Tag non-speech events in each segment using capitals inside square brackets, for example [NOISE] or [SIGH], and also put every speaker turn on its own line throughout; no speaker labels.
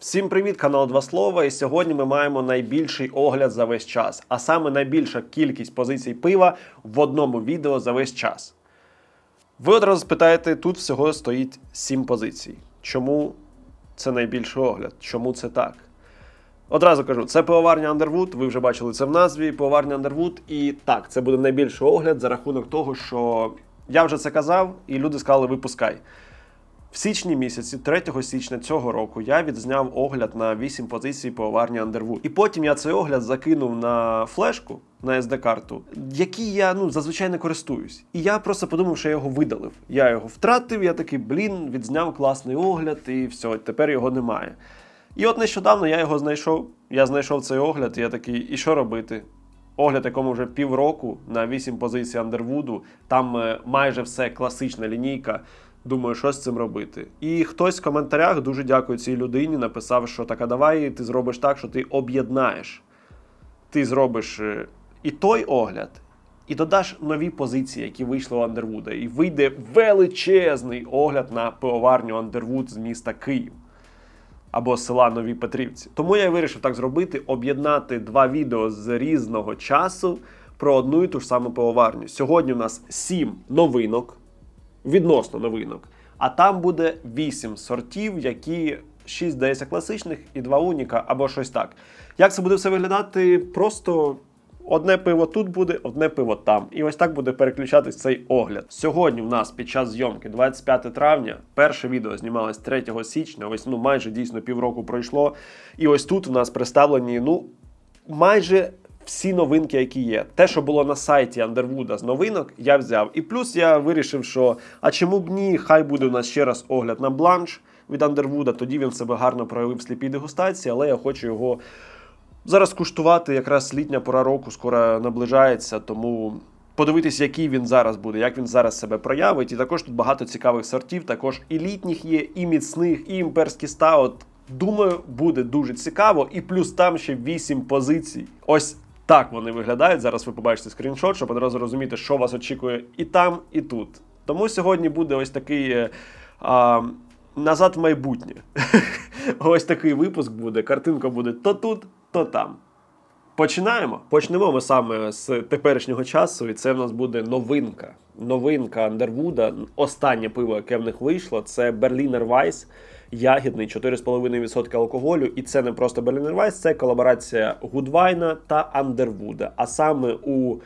Всім привіт, канал Два Слова. І сьогодні ми маємо найбільший огляд за весь час, а саме найбільша кількість позицій пива в одному відео за весь час. Ви одразу спитаєте, тут всього стоїть 7 позицій. Чому це найбільший огляд? Чому це так? Одразу кажу, це пивоварня Underwood, ви вже бачили це в назві, пивоварня Underwood. І так, це буде найбільший огляд за рахунок того, що я вже це казав, і люди сказали, випускай. В січні місяці, 3 січня цього року, я відзняв огляд на 8 позицій по оварні Андерву. І потім я цей огляд закинув на флешку. На sd карту який я ну зазвичай не користуюсь, і я просто подумав, що я його видалив. Я його втратив. Я такий блін, відзняв класний огляд, і все, тепер його немає. І от нещодавно я його знайшов. Я знайшов цей огляд. і Я такий, і що робити? Огляд, якому вже півроку на 8 позицій Андервуду, там е, майже все класична лінійка. Думаю, що з цим робити. І хтось в коментарях дуже дякую цій людині. Написав, що так, а давай ти зробиш так, що ти об'єднаєш. Ти зробиш е, і той огляд, і додаш нові позиції, які вийшли у Андервуда. І вийде величезний огляд на пивоварню Андервуд з міста Київ або села Нові Петрівці. Тому я і вирішив так зробити: об'єднати два відео з різного часу про одну і ту ж саму пивоварню. Сьогодні у нас сім новинок відносно новинок. А там буде 8 сортів, які 6 здається класичних і 2 уніка або щось так. Як це буде все виглядати? Просто одне пиво тут буде, одне пиво там. І ось так буде переключатись цей огляд. Сьогодні в нас під час зйомки, 25 травня, перше відео знімалось 3 січня, ось ну майже дійсно півроку пройшло. І ось тут у нас представлені, ну майже всі новинки, які є. Те, що було на сайті Андервуда з новинок, я взяв. І плюс я вирішив, що а чому б ні, хай буде у нас ще раз огляд на бланш від Андервуда. Тоді він себе гарно проявив в сліпій дегустації, але я хочу його зараз куштувати. Якраз літня пора року скоро наближається, тому. Подивитись, який він зараз буде, як він зараз себе проявить. І також тут багато цікавих сортів. Також і літніх є, і міцних, і імперський стаут. Думаю, буде дуже цікаво. І плюс там ще 8 позицій. Ось так вони виглядають. Зараз ви побачите скріншот, щоб одразу розуміти, що вас очікує і там, і тут. Тому сьогодні буде ось такий е, а, назад в майбутнє. [LAUGHS] Ось такий випуск буде. Картинка буде то тут, то там. Починаємо. Почнемо ми саме з теперішнього часу, і це в нас буде новинка. Новинка Андервуда. Останнє пиво, яке в них вийшло, це Berliner Weiss ягідний 4,5% алкоголю. І це не просто Berliner це колаборація Гудвайна та Андервуда. А саме у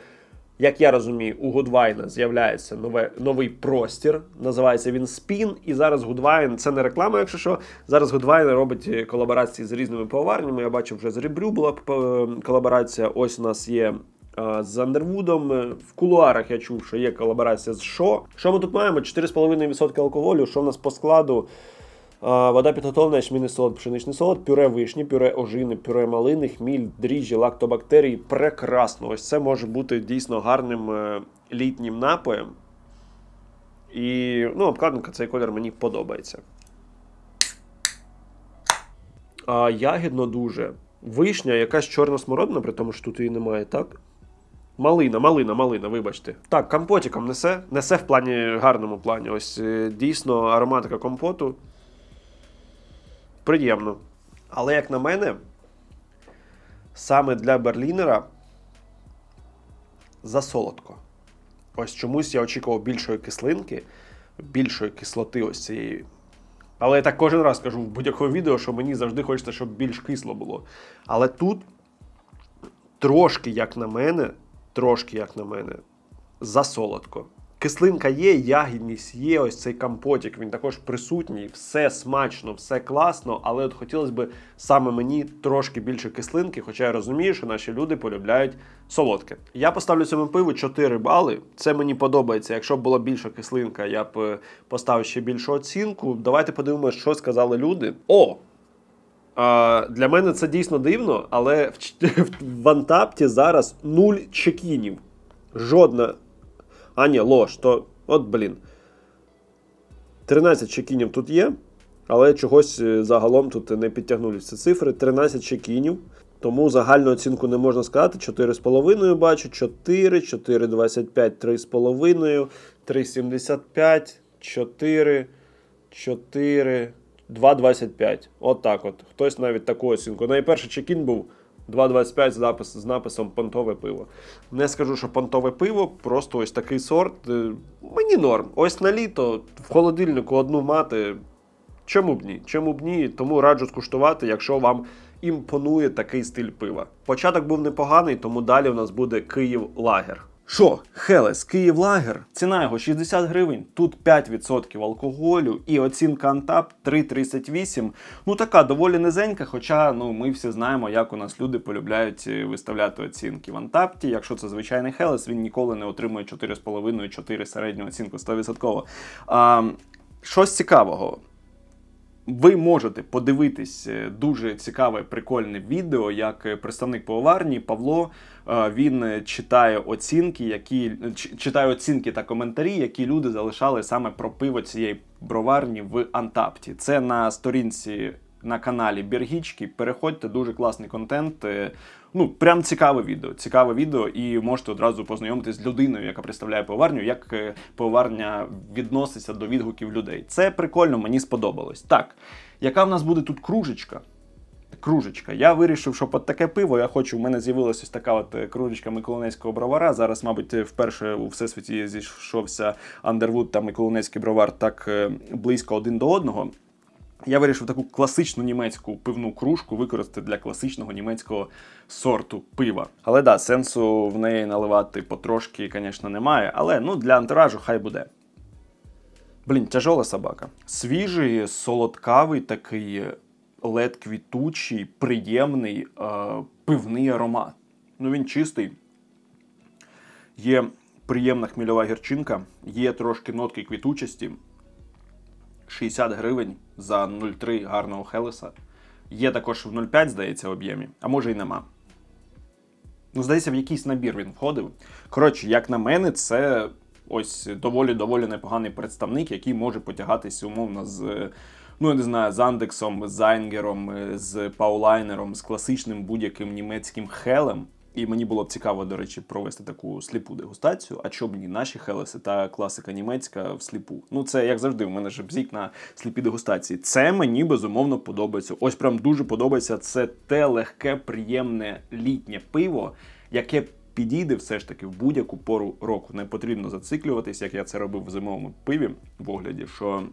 як я розумію, у Гудвайна з'являється нове новий простір. Називається він Спін. І зараз Гудвайн це не реклама, якщо що. Зараз Гудвайн робить колаборації з різними пивоварнями. Я бачив, вже з Рібрю була е, колаборація. Ось у нас є е, з Андервудом. В кулуарах я чув, що є колаборація з Шо. Що ми тут маємо? 4,5% алкоголю. Що в нас по складу? Вода підготовлена, ячмінний солод, пшеничний солод, пюре вишні, пюре ожини, пюре малини, хміль, дріжджі, лактобактерії. Прекрасно. Ось це може бути дійсно гарним е, літнім напоєм. І ну, обкладинка цей колір мені подобається. А, Ягідно дуже. Вишня, якась чорна смородина, при тому, що тут її немає, так? Малина, малина, малина, вибачте. Так, компотиком несе. Несе в плані гарному плані. Ось е, дійсно ароматика компоту приємно. Але, як на мене, саме для Берлінера засолодко. Ось чомусь я очікував більшої кислинки, більшої кислоти ось цієї. Але я так кожен раз кажу в будь-якому відео, що мені завжди хочеться, щоб більш кисло було. Але тут трошки, як на мене, трошки, як на мене, засолодко. Кислинка є, ягідність є, ось цей компотік, він також присутній, все смачно, все класно, але от хотілося б саме мені трошки більше кислинки, хоча я розумію, що наші люди полюбляють солодке. Я поставлю цьому пиву 4 бали. Це мені подобається. Якщо б була більша кислинка, я б е, поставив ще більшу оцінку. Давайте подивимося, що сказали люди. О! Для мене це дійсно дивно, але в [LAUGHS] Антапті зараз нуль чекінів. Жодна а, ні, лош, то от, блін. 13 чекінів тут є, але чогось е, загалом тут не підтягнулися ці цифри. 13 чекінів. Тому загальну оцінку не можна сказати. 4,5 бачу, 4, 4,25, 3,5, 3,75, 4, 4, 2,25. От так от. Хтось навіть таку оцінку. Найперший чекін був. 2,25 запис з написом понтове пиво. Не скажу, що понтове пиво, просто ось такий сорт. Е, мені норм. Ось на літо в холодильнику одну мати. Чому б ні? Чому б ні? Тому раджу скуштувати, якщо вам імпонує такий стиль пива. Початок був непоганий, тому далі у нас буде Київ лагер. Що, Хелес, Київлагер, ціна його 60 гривень, тут 5% алкоголю і оцінка Антап 3,38. Ну така доволі низенька, хоча ну ми всі знаємо, як у нас люди полюбляють е, виставляти оцінки в Антапті. Якщо це звичайний Хелес, він ніколи не отримує 4,5-4 середню оцінку 100%. А, Щось цікавого. Ви можете подивитись е, дуже цікаве, прикольне відео, як е, представник поварні Павло. Е, він читає оцінки, які читає оцінки та коментарі, які люди залишали саме про пиво цієї броварні в Антапті. Це на сторінці на каналі Бергічки. Переходьте, дуже класний контент. Е, ну, прям цікаве відео. Цікаве відео, і можете одразу познайомитись з людиною, яка представляє пивоварню, як е, пивоварня відноситься до відгуків людей. Це прикольно, мені сподобалось. Так, яка в нас буде тут кружечка? Кружечка. Я вирішив, що під таке пиво я хочу. У мене з'явилася ось така от е, кружечка Миколинецького бровара. Зараз, мабуть, вперше у всесвіті зійшовся Андервуд та Миколинецький бровар так близько один до одного. Я вирішив таку класичну німецьку пивну кружку використати для класичного німецького сорту пива. Але да, сенсу в неї наливати потрошки, звісно, немає. Але ну для антиражу хай буде. Блін, тяжола собака. Свіжий, солодкавий, такий лед квітучий, приємний е, пивний аромат. Ну він чистий. Є приємна хмільова гірчинка, є трошки нотки квітучості. 60 гривень за 0,3 гарного Хелеса. Є також в 0,5, здається, об'ємі, а може й нема. Ну, здається, в якийсь набір він входив. Коротше, як на мене, це ось доволі-доволі непоганий представник, який може потягатися умовно з. Ну, я не знаю, з Андексом, з Зайнгером, з Паулайнером, з класичним будь-яким німецьким хелем. І мені було б цікаво, до речі, провести таку сліпу дегустацію. А чому ні наші хелеси та класика німецька в сліпу. Ну це як завжди, у мене ж бзік на сліпі дегустації. Це мені безумовно подобається. Ось прям дуже подобається це те легке, приємне літнє пиво, яке. Підійде все ж таки в будь-яку пору року. Не потрібно зациклюватись, як я це робив в зимовому пиві в огляді, що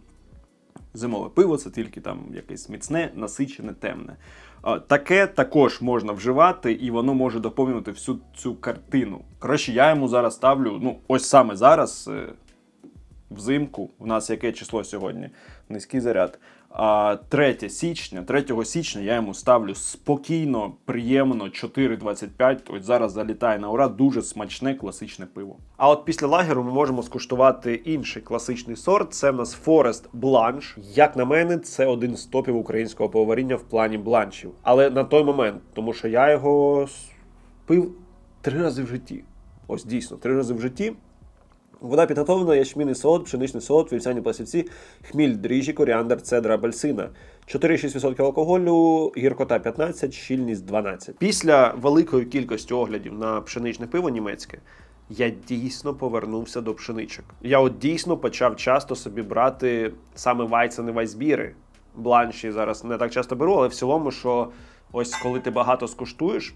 зимове пиво це тільки там якесь міцне, насичене, темне. Таке також можна вживати, і воно може доповнювати всю цю картину. Коротше, я йому зараз ставлю, ну, ось саме зараз, е, взимку, у нас яке число сьогодні? Низький заряд. 3 січня, 3 січня я йому ставлю спокійно, приємно 4,25. От зараз залітає на ура дуже смачне класичне пиво. А от після лагеру ми можемо скуштувати інший класичний сорт. Це в нас Forest Blanche. Як на мене, це один з топів українського поваріння в плані бланчів. Але на той момент, тому що я його пив три рази в житті. Ось дійсно три рази в житті. Вода підготовлена, ячмінний солод, пшеничний солод, вівсяні пластівці, хміль, дріжджі, коріандр, цедра, бальсина, 4-6% алкоголю, гіркота 15, щільність 12. Після великої кількості оглядів на пшеничне пиво німецьке. Я дійсно повернувся до пшеничок. Я от дійсно почав часто собі брати саме вайцени вайсбіри. Бланші зараз не так часто беру, але в цілому, що ось коли ти багато скуштуєш,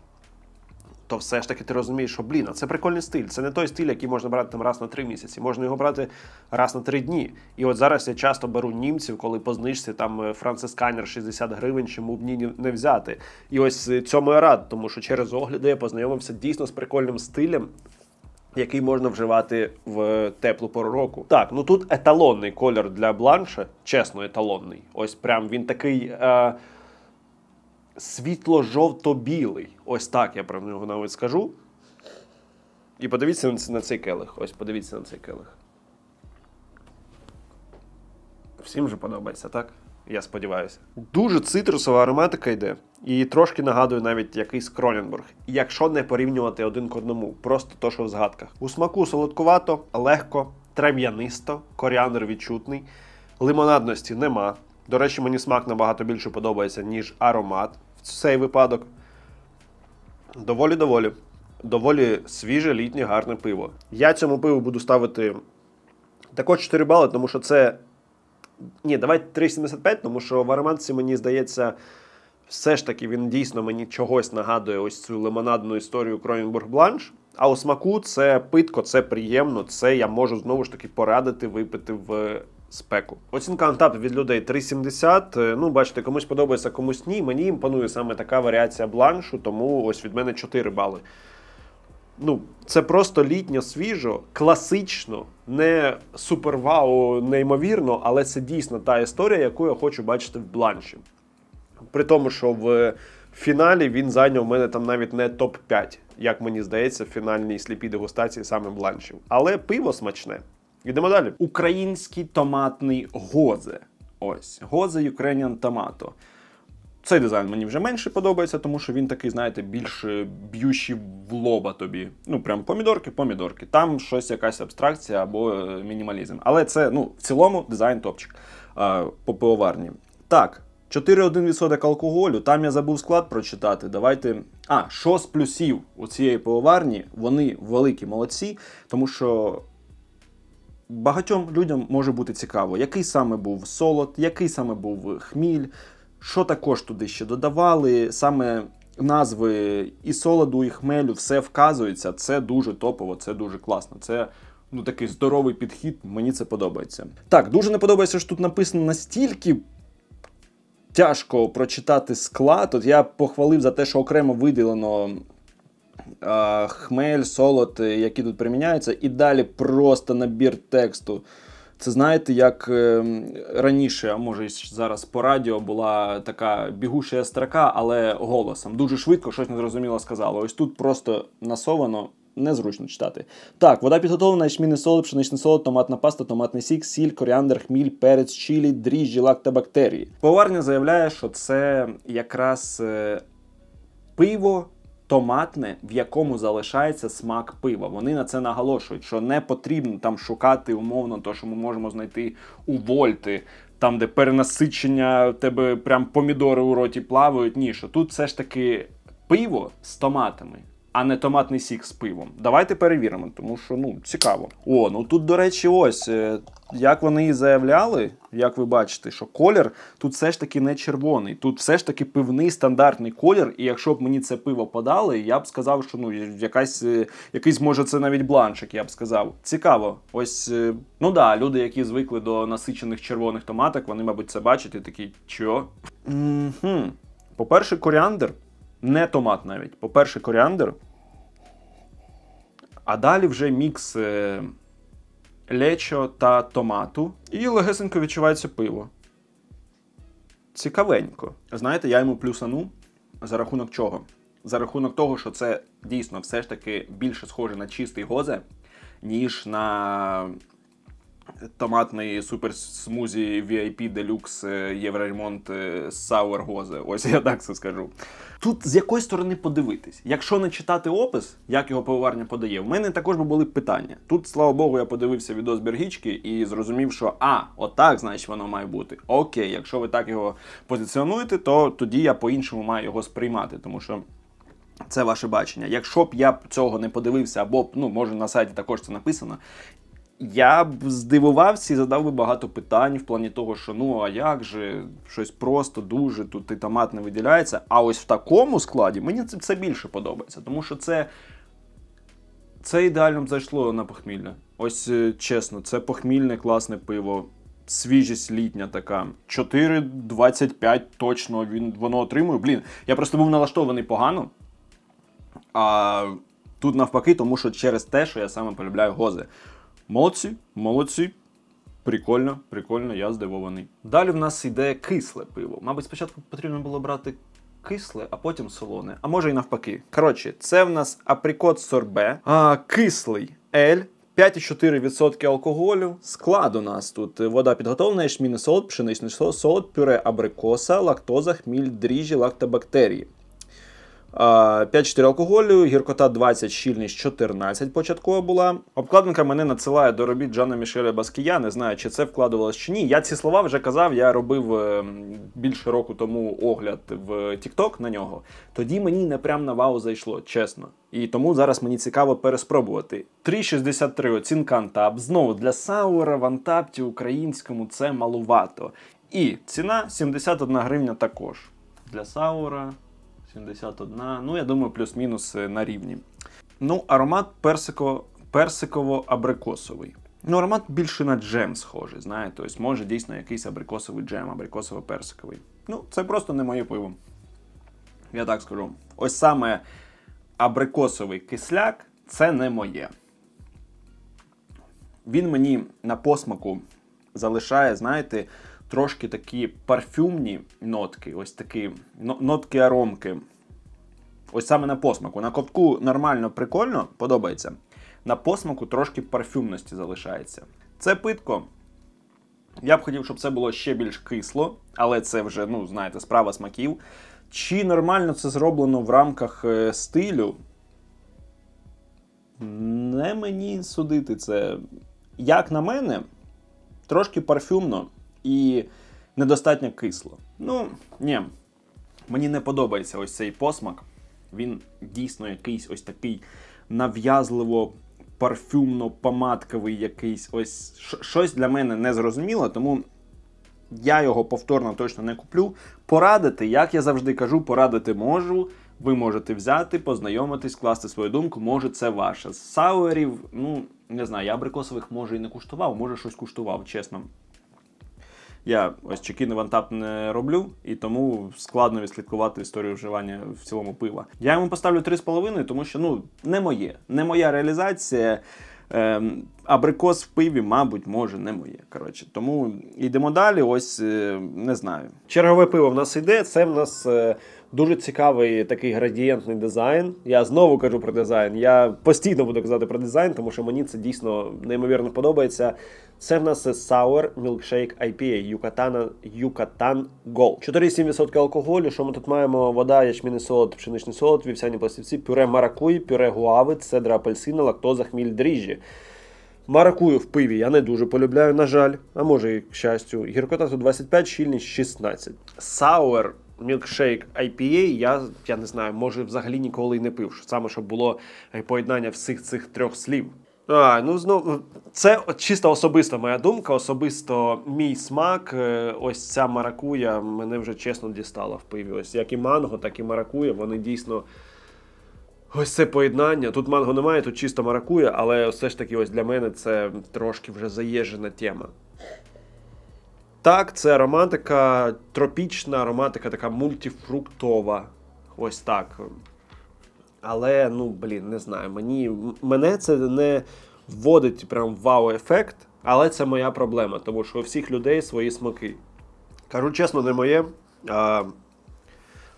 то все ж таки ти розумієш, що блін, а це прикольний стиль. Це не той стиль, який можна брати там раз на три місяці, можна його брати раз на три дні. І от зараз я часто беру німців, коли по знижці там е, францисканер 60 гривень, чому б ні не взяти. І ось е, цьому я рад, тому що через огляди я познайомився дійсно з прикольним стилем. Який можна вживати в е, теплу пору року. Так, ну тут еталонний колір для бланша, чесно, еталонний. Ось прям він такий. Е, світло-жовто-білий. Ось так я про нього навіть скажу. І подивіться на цей келих. Ось подивіться на цей келих. Всім же подобається, так? Я сподіваюся. Дуже цитрусова ароматика йде. І трошки нагадує навіть якийсь Кроненбург. Якщо не порівнювати один к одному, просто то, що в згадках. У смаку солодкувато, легко, трем'янисто, коріандр відчутний, лимонадності нема. До речі, мені смак набагато більше подобається, ніж аромат цей випадок. Доволі-доволі. Доволі свіже, літнє, гарне пиво. Я цьому пиву буду ставити також 4 бали, тому що це. Ні, давай 3,75, тому що в ароматці, мені здається, все ж таки він дійсно мені чогось нагадує ось цю лимонадну історію Кроєнбург Бланш. А у смаку це питко, це приємно, це я можу знову ж таки порадити випити в спеку. Оцінка антап від людей 3,70. Е, ну, бачите, комусь подобається, комусь ні. Мені імпонує саме така варіація бланшу, тому ось від мене 4 бали. Ну, Це просто літньо свіжо, класично, не супервау, неймовірно, але це дійсно та історія, яку я хочу бачити в бланші. При тому, що в фіналі він зайняв в мене там навіть не топ-5, як мені здається, в фінальній сліпій дегустації саме бланшів. Але пиво смачне. Йдемо далі. Український томатний гозе. Ось, гозе Ukrainian Tomato. Цей дизайн мені вже менше подобається, тому що він такий, знаєте, більш е, б'ючий в лоба тобі. Ну, прям помідорки, помідорки. Там щось якась абстракція або е, мінімалізм. Але це, ну, в цілому, дизайн топчик по пивоварні. Так, 4,1% алкоголю. Там я забув склад прочитати. Давайте. А, що з плюсів у цієї пивоварні, вони великі молодці, тому що багатьом людям може бути цікаво, який саме був солод, який саме був хміль, що також туди ще додавали, саме назви і солоду, і хмелю, все вказується. Це дуже топово, це дуже класно. Це ну такий здоровий підхід, мені це подобається. Так, дуже не подобається, що тут написано настільки. Тяжко прочитати склад. От я похвалив за те, що окремо виділено хмель, солод, е, які тут приміняються, і далі просто набір тексту. Це знаєте, як е, раніше, а може зараз по радіо була така бігуща строка, але голосом. Дуже швидко щось незрозуміло сказало. Ось тут просто насовано, незручно читати. Так, вода підготовлена, ячмінний солод, пшеничний солод, томатна паста, томатний сік, сіль, коріандр, хміль, перець, чілі, дріжджі, лак та бактерії. Поварня заявляє, що це якраз е, пиво томатне, в якому залишається смак пива. Вони на це наголошують, що не потрібно там шукати умовно, то що ми можемо знайти у Вольти. Там, де перенасичення тебе прям помідори у роті плавають, ні, що тут все ж таки пиво з томатами а не томатний сік з пивом. Давайте перевіримо, тому що ну цікаво. О, ну тут, до речі, ось е, як вони і заявляли, як ви бачите, що колір тут все ж таки не червоний. Тут все ж таки пивний стандартний колір. І якщо б мені це пиво подали, я б сказав, що ну якась е, якийсь може це навіть бланшик. Я б сказав. Цікаво, ось е, ну да, люди, які звикли до насичених червоних томаток, вони, мабуть, це бачать і такі, що? По-перше, коріандр не томат навіть. По-перше, коріандр. А далі вже мікс е, лечо та томату. І легесенько відчувається пиво. Цікавенько. Знаєте, я йому плюсану за рахунок чого? За рахунок того, що це дійсно все ж таки більше схоже на чистий гозе, ніж на Томатний суперсмузі VIP Deluxe е, Євроремонт е, Гозе. Ось я так це скажу. Тут з якої сторони подивитись, якщо не читати опис, як його пивоварня подає, в мене також би були питання. Тут, слава Богу, я подивився відос Бергічки і зрозумів, що а, отак, значить, воно має бути. Окей, якщо ви так його позиціонуєте, то тоді я по-іншому маю його сприймати, тому що. Це ваше бачення. Якщо б я цього не подивився, або ну може на сайті також це написано, я б здивувався і задав би багато питань в плані того, що ну а як же щось просто дуже тут і не виділяється. А ось в такому складі мені це все більше подобається, тому що це це ідеально б зайшло на похмілля. Ось е, чесно, це похмільне, класне пиво, свіжість літня така. 4,25 точно він воно отримує. Блін, я просто був налаштований погано. А тут навпаки, тому що через те, що я саме полюбляю гози. Молодці, молодці. Прикольно, прикольно, я здивований. Далі в нас йде кисле пиво. Мабуть, спочатку потрібно було брати кисле, а потім солоне. А може і навпаки. Коротше, це в нас априкот сорбе, а, кислий ель. 5,4% алкоголю. Склад у нас тут е, вода підготовлена, яшмінний солод, пшеничний солод, пюре абрикоса, лактоза, хміль, дріжджі, лактобактерії. 5-4 алкоголю, гіркота 20, щільність 14 початкова була. Обкладинка мене надсилає до робіт Жана Мішеля Баскія. Не знаю, чи це вкладувалось чи ні. Я ці слова вже казав, я робив е, більше року тому огляд в TikTok на нього. Тоді мені не прям на вау зайшло, чесно. І тому зараз мені цікаво переспробувати. 3,63 оцінка Антап. Знову для Саура в Антапті українському це малувато. І ціна 71 гривня також. Для Саура. 71. Ну, я думаю, плюс-мінус е, на рівні. Ну, аромат персико, персиково-абрикосовий. Ну, аромат більше на джем схожий, знаєте, тобто може дійсно якийсь абрикосовий джем, абрикосово-персиковий. Ну, це просто не моє пиво. Я так скажу. Ось саме абрикосовий кисляк це не моє. Він мені на посмаку залишає, знаєте, трошки такі парфюмні нотки, ось такі нотки аромки. Ось саме на посмаку. На ковтку нормально, прикольно, подобається. На посмаку трошки парфюмності залишається. Це питко. Я б хотів, щоб це було ще більш кисло, але це вже, ну, знаєте, справа смаків. Чи нормально це зроблено в рамках е, стилю? Не мені судити це. Як на мене, трошки парфюмно і недостатньо кисло. Ну, ні, мені не подобається ось цей посмак. Він дійсно якийсь ось такий нав'язливо парфюмно-помадковий, якийсь ось щось для мене не зрозуміло, тому. Я його повторно точно не куплю. Порадити, як я завжди кажу, порадити можу. Ви можете взяти, познайомитись, класти свою думку, може, це ваше. З сауерів, ну, не знаю, я абрикосових може і не куштував, може щось куштував, чесно. Я ось чекіни вантап не роблю, і тому складно відслідкувати історію вживання в цілому пива. Я йому поставлю 3,5, тому що ну не моє, не моя реалізація. Ем, абрикос в пиві, мабуть, може, не моє. Коротше, тому йдемо далі. Ось е, не знаю. Чергове пиво в нас іде. Це в нас. Е... Дуже цікавий такий градієнтний дизайн. Я знову кажу про дизайн. Я постійно буду казати про дизайн, тому що мені це дійсно неймовірно подобається. Це в нас Sour Milkshake IPA Yucatan, Yucatan Gold. 4,7% алкоголю. Що ми тут маємо? Вода, ячмінний солод, пшеничний солод, вівсяні пластівці, пюре маракуї, пюре гуави, цедра апельсина, лактоза, хміль, дріжджі. Маракую в пиві я не дуже полюбляю, на жаль, а може і к щастю. Гіркота 25, щільність 16. Сауер мілкшейк IPA я я не знаю, може взагалі ніколи й не пив. Саме щоб було е, поєднання всіх цих трьох слів. А, ну знову це чисто особиста моя думка, особисто мій смак. Е, ось ця маракуя мене вже чесно дістала в пиві. Ось як і манго, так і маракуя. Вони дійсно. Ось це поєднання. Тут манго немає, тут чисто маракує, але все ж таки, ось для мене це трошки вже заєжена тема. Так, це романтика, тропічна романтика, така мультифруктова. Ось так. Але, ну, блін, не знаю. Мені, Мене це не вводить прям в вау-ефект, але це моя проблема, тому що у всіх людей свої смаки. Кажу чесно, не моє. А,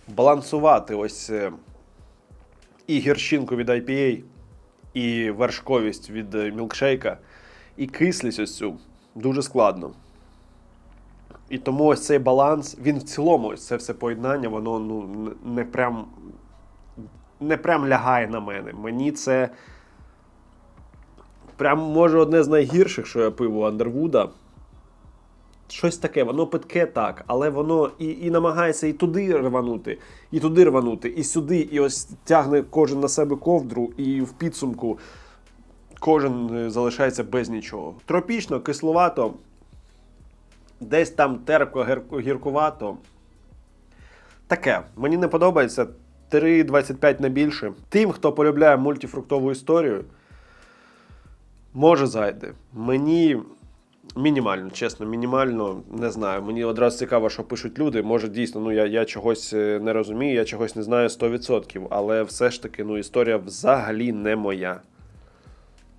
Балансувати ось е, і гірчинку від IPA, і вершковість від е, мілкшейка, і кислість ось цю дуже складно. І тому ось цей баланс, він в цілому, ось це все поєднання, воно ну, не прям не прям лягає на мене. Мені це прям може одне з найгірших, що я пив у Андервуда. Щось таке, воно питке так, але воно і і намагається і туди рванути, і туди рванути, і сюди, і ось тягне кожен на себе ковдру, і в підсумку кожен е, залишається без нічого. Тропічно, кисловато десь там терпко гіркувато. Таке, мені не подобається 3,25 на більше. Тим, хто полюбляє мультифруктову історію, може зайде. Мені мінімально, чесно, мінімально не знаю. Мені одразу цікаво, що пишуть люди. Може, дійсно, ну я я чогось е, не розумію, я чогось не знаю 100%, але все ж таки ну, історія взагалі не моя.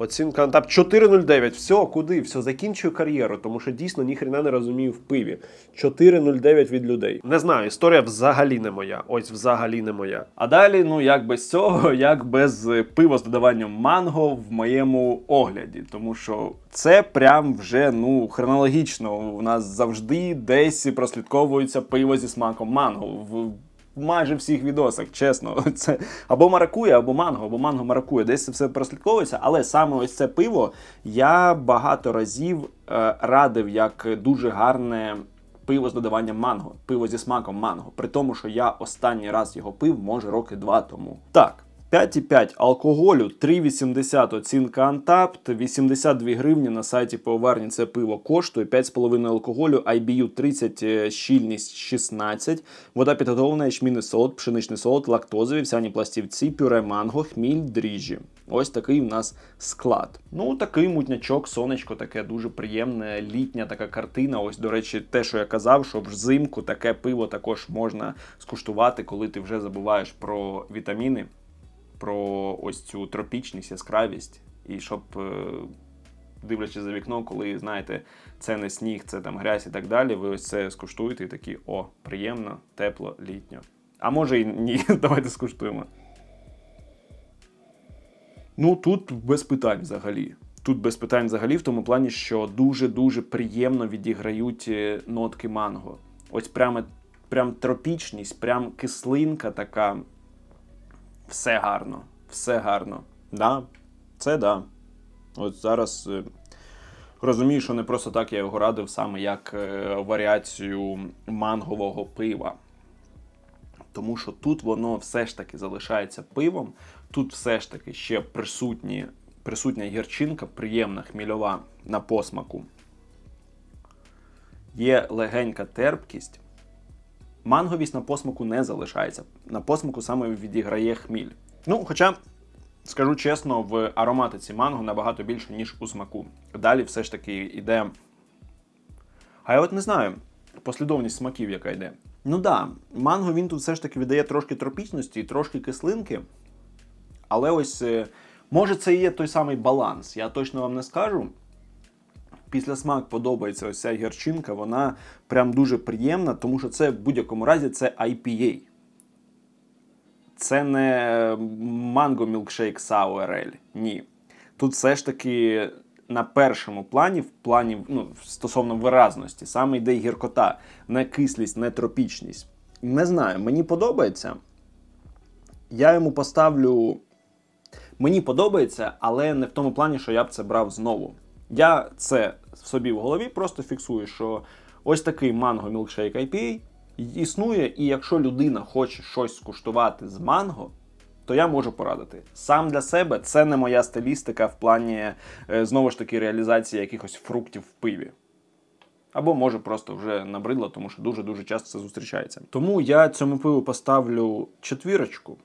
Оцінка на тап 4.09. Все, куди? Все, закінчую кар'єру, тому що дійсно ніхрена не розумію в пиві. 4.09 від людей. Не знаю, історія взагалі не моя. Ось взагалі не моя. А далі, ну як без цього, [LAUGHS] як без е, пива з додаванням манго в моєму огляді. Тому що це прям вже ну хронологічно. У нас завжди десь прослідковується пиво зі смаком манго. В майже всіх відосах, чесно. [LAUGHS] Це або маракує, або манго, або манго маракує. Десь це все прослідковується, але саме ось це пиво я багато разів е, радив як дуже гарне. Пиво з додаванням манго, пиво зі смаком манго. При тому, що я останній раз його пив, може, роки два тому. Так, 5,5 алкоголю, 3,80 оцінка Антапт, 82 гривні на сайті Поверні це пиво коштує, 5,5 алкоголю, IBU 30, е, щільність 16, вода підготовлена, ячмінний солод, пшеничний солод, лактозові, всяні пластівці, пюре манго, хміль, дріжджі. Ось такий у нас склад. Ну, такий мутнячок, сонечко, таке дуже приємне, літня така картина. Ось, до речі, те, що я казав, що взимку таке пиво також можна скуштувати, коли ти вже забуваєш про вітаміни про ось цю тропічність, яскравість, і щоб, е, дивлячись за вікно, коли знаєте, це не сніг, це там грязь і так далі, ви ось це скуштуєте і такі о, приємно, тепло, літньо. А може і ні, [LAUGHS] давайте скуштуємо. Ну тут без питань взагалі. Тут без питань взагалі, в тому плані, що дуже-дуже приємно відіграють е, нотки манго. Ось прямо прям тропічність, прям кислинка така все гарно, все гарно. Да, Це да. От зараз е, розумію, що не просто так я його радив саме як е, варіацію мангового пива. Тому що тут воно все ж таки залишається пивом, тут все ж таки ще присутні, присутня гірчинка, приємна хмільова на посмаку. Є легенька терпкість. Манговість на посмаку не залишається. На посмаку саме відіграє хміль. Ну, хоча, скажу чесно, в ароматиці манго набагато більше, ніж у смаку. Далі все ж таки йде. А я от не знаю послідовність смаків, яка йде. Ну да, манго він тут все ж таки віддає трошки тропічності, і трошки кислинки. Але ось, е, може, це є той самий баланс. Я точно вам не скажу. Після смак подобається ось ця гірчинка, вона прям дуже приємна, тому що це в будь-якому разі це IPA. Це не Mango Milkshake Sour Ale, Ні. Тут все ж таки на першому плані, в плані ну, стосовно виразності, саме йде гіркота, не кислість, не тропічність. Не знаю, мені подобається. Я йому поставлю. Мені подобається, але не в тому плані, що я б це брав знову. Я це собі в голові просто фіксую, що ось такий манго Milkshake IPA існує, і якщо людина хоче щось скуштувати з манго, то я можу порадити. Сам для себе це не моя стилістика в плані, е, знову ж таки, реалізації якихось фруктів в пиві. Або може просто вже набридло, тому що дуже-дуже часто це зустрічається. Тому я цьому пиву поставлю четвірочку,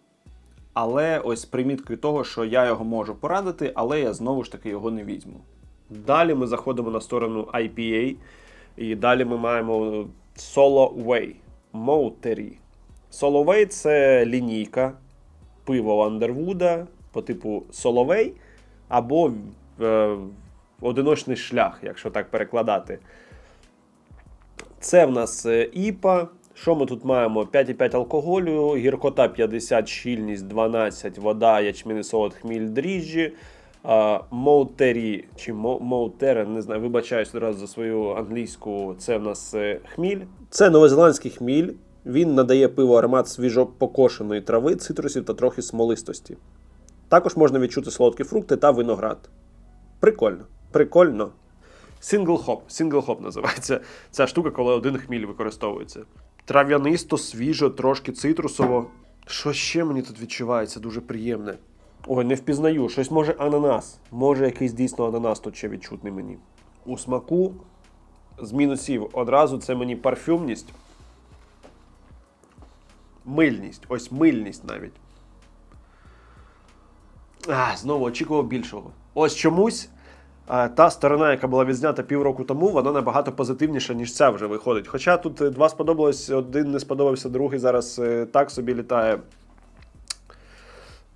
але ось приміткою того, що я його можу порадити, але я знову ж таки його не візьму. Далі ми заходимо на сторону IPA, і далі ми маємо Soloway, Moutері. Soloway це лінійка пиво Андервуда по типу Soloway або е, одиночний шлях, якщо так перекладати. Це в нас е, іпа. Що ми тут маємо? 5,5 алкоголю, гіркота 50, щільність 12, вода, ячміни, солод, хміль, дріжджі. Моутері чи моутере, не знаю, вибачаюсь одразу за свою англійську. Це в нас е, хміль. Це новозеландський хміль. Він надає пиво аромат свіжо покошеної трави, цитрусів та трохи смолистості. Також можна відчути солодкі фрукти та виноград. Прикольно. Прикольно. Сингл-хоп. Сингл-хоп називається ця штука, коли один хміль використовується. Трав'янисто, свіжо, трошки цитрусово. Що ще мені тут відчувається дуже приємне? Ой, не впізнаю, щось може ананас. Може якийсь дійсно ананас тут ще відчутний мені. У смаку з мінусів одразу це мені парфюмність. Мильність, ось мильність навіть. А, Знову очікував більшого. Ось чомусь та сторона, яка була відзнята півроку тому, вона набагато позитивніша, ніж ця вже виходить. Хоча тут е, два сподобалось, один не сподобався, другий зараз е, так собі літає.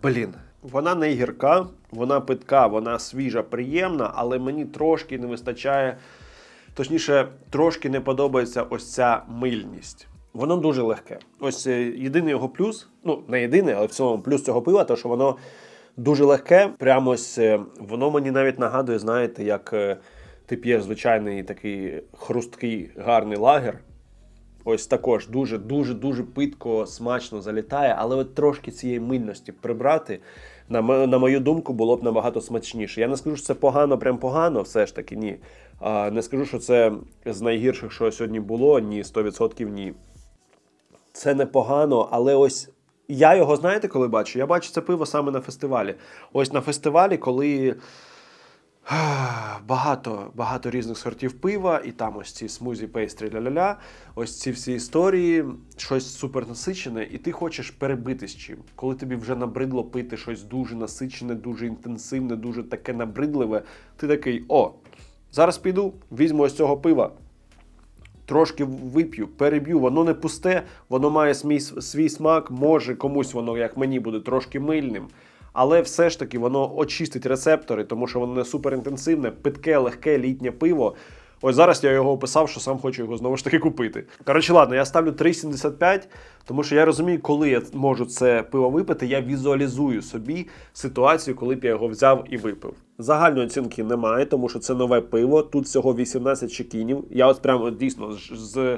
Блін. Вона не гірка, вона питка, вона свіжа, приємна, але мені трошки не вистачає, точніше, трошки не подобається ось ця мильність. Воно дуже легке. Ось е, єдиний його плюс, ну не єдиний, але в цілому плюс цього пива, то що воно дуже легке. Прямо ось е, воно мені навіть нагадує, знаєте, як е, ти п'єш звичайний такий хрусткий гарний лагер. Ось також дуже дуже дуже питко, смачно залітає, але от трошки цієї мильності прибрати на на мою думку, було б набагато смачніше. Я не скажу, що це погано, прям погано, все ж таки, ні. А, Не скажу, що це з найгірших, що сьогодні було, ні, 100% ні. Це непогано, але ось. Я його, знаєте, коли бачу? Я бачу це пиво саме на фестивалі. Ось на фестивалі, коли [SIGHS] Багато багато різних сортів пива, і там ось ці смузі, пейстрі, ля-ля-ля, ось ці всі історії, щось супернасичене, і ти хочеш перебити з чим. Коли тобі вже набридло пити щось дуже насичене, дуже інтенсивне, дуже таке набридливе, ти такий: о, зараз піду, візьму ось цього пива, трошки вип'ю, переб'ю, воно не пусте, воно має свій, свій смак, може комусь воно, як мені, буде трошки мильним але все ж таки воно очистить рецептори, тому що воно не суперінтенсивне, питке, легке, літнє пиво. Ось зараз я його описав, що сам хочу його знову ж таки купити. Коротше, ладно, я ставлю 3,75, тому що я розумію, коли я можу це пиво випити, я візуалізую собі ситуацію, коли б я його взяв і випив. Загальної оцінки немає, тому що це нове пиво. Тут всього 18 чекінів. Я от прямо дійсно з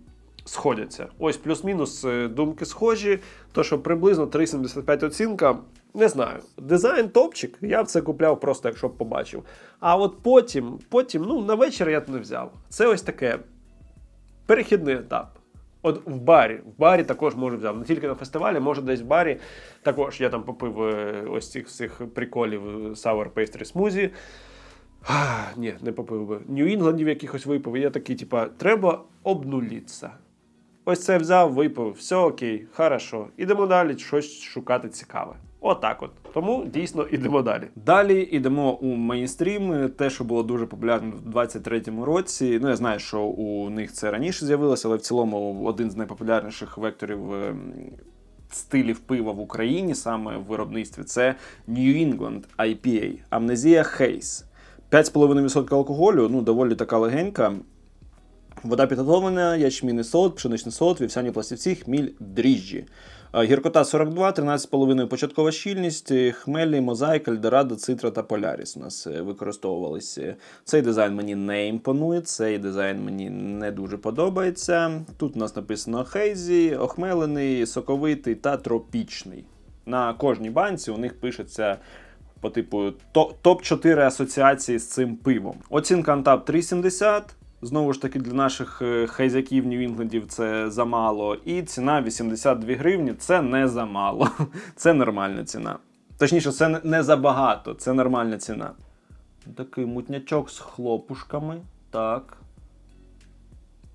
сходяться. Ось плюс-мінус е, думки схожі. То, що приблизно 3,75 оцінка. Не знаю. Дизайн топчик, я це купляв просто, якщо б побачив. А от потім, потім, ну, на вечір я б не взяв. Це ось таке перехідний етап. От в барі, в барі також можу взяв. Не тільки на фестивалі, може десь в барі. Також я там попив е, ось цих всіх приколів е, Sour Pastry Smoothie. Ні, не попив би. Нью-Інгландів якихось випив. Я такий, типа, треба обнуліться. Ось це взяв, випив, все окей, хорошо. Ідемо далі, щось шукати цікаве. Отак, от, тому дійсно ідемо далі. Далі йдемо у мейнстрім, те, що було дуже популярно в 23-му році. Ну я знаю, що у них це раніше з'явилося, але в цілому один з найпопулярніших векторів. Е, стилів пива в Україні саме в виробництві це New England IPA, Амнезія Хейс. 5,5% алкоголю, ну доволі така легенька. Вода підготовлена, ячмінний солод, пшеничний солод, вівсяні пластівці, хміль, дріжджі. Е, гіркота 42, 13,5 початкова щільність, е, хмелі, мозаїк, альдорадо, цитра та поляріс у нас е, використовувалися. Цей дизайн мені не імпонує, цей дизайн мені не дуже подобається. Тут у нас написано хейзі, охмелений, соковитий та тропічний. На кожній банці у них пишеться. По типу топ-4 асоціації з цим пивом. Оцінка Антап 3,70. Знову ж таки, для наших е, хайзяків Нью-Інглендів це замало. І ціна 82 гривні це не замало. [LAUGHS] Це нормальна ціна. Точніше, це не забагато, це нормальна ціна. Такий мутнячок з хлопушками. Так.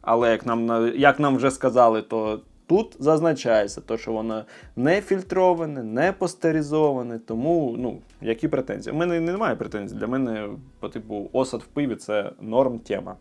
Але як нам як нам вже сказали, то тут зазначається, то, що воно не фільтроване, не пастеризоване, тому ну, які претензії? У мене немає претензій. Для мене, по типу, осад в пиві це норм тема.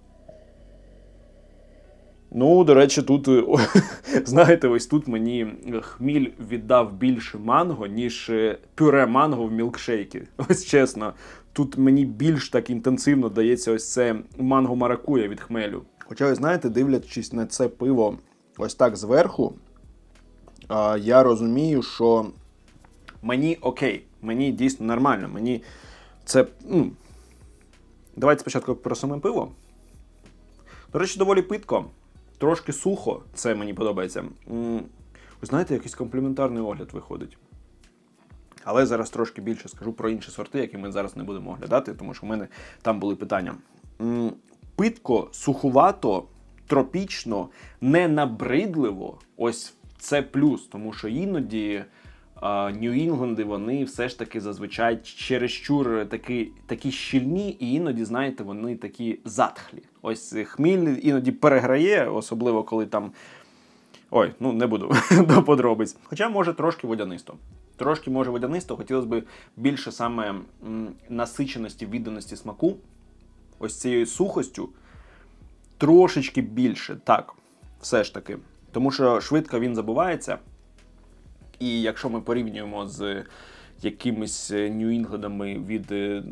Ну, до речі, тут е, [LAUGHS] знаєте, ось тут мені хміль віддав більше манго, ніж е, пюре манго в мілкшейкі. [LAUGHS] Ось чесно, тут мені більш так інтенсивно дається ось це манго маракуя від хмелю. Хоча, ви знаєте, дивлячись на це пиво ось так зверху, я розумію, що мені окей, мені дійсно нормально. Мені це. Ну, давайте спочатку про саме пиво. До речі, доволі питко. Трошки сухо, це мені подобається. Ви знаєте, якийсь компліментарний огляд виходить. Але зараз трошки більше скажу про інші сорти, які ми зараз не будемо оглядати, тому що в мене там були питання. Питко, сухувато, тропічно, не набридливо. Ось це плюс, тому що іноді Нью-Інгланди вони все ж таки зазвичай чересчур такі такі щільні, і іноді, знаєте, вони такі затхлі. Ось хміль іноді переграє, особливо коли там. Ой, ну не буду [LAUGHS] до подробиць. Хоча може трошки водянисто. Трошки може водянисто, хотілося б більше саме м, насиченості, відданості смаку. Ось цією сухостю. Трошечки більше, так, все ж таки. Тому що швидко він забувається. І якщо ми порівнюємо з якимись Нью-Інглендами від. Е,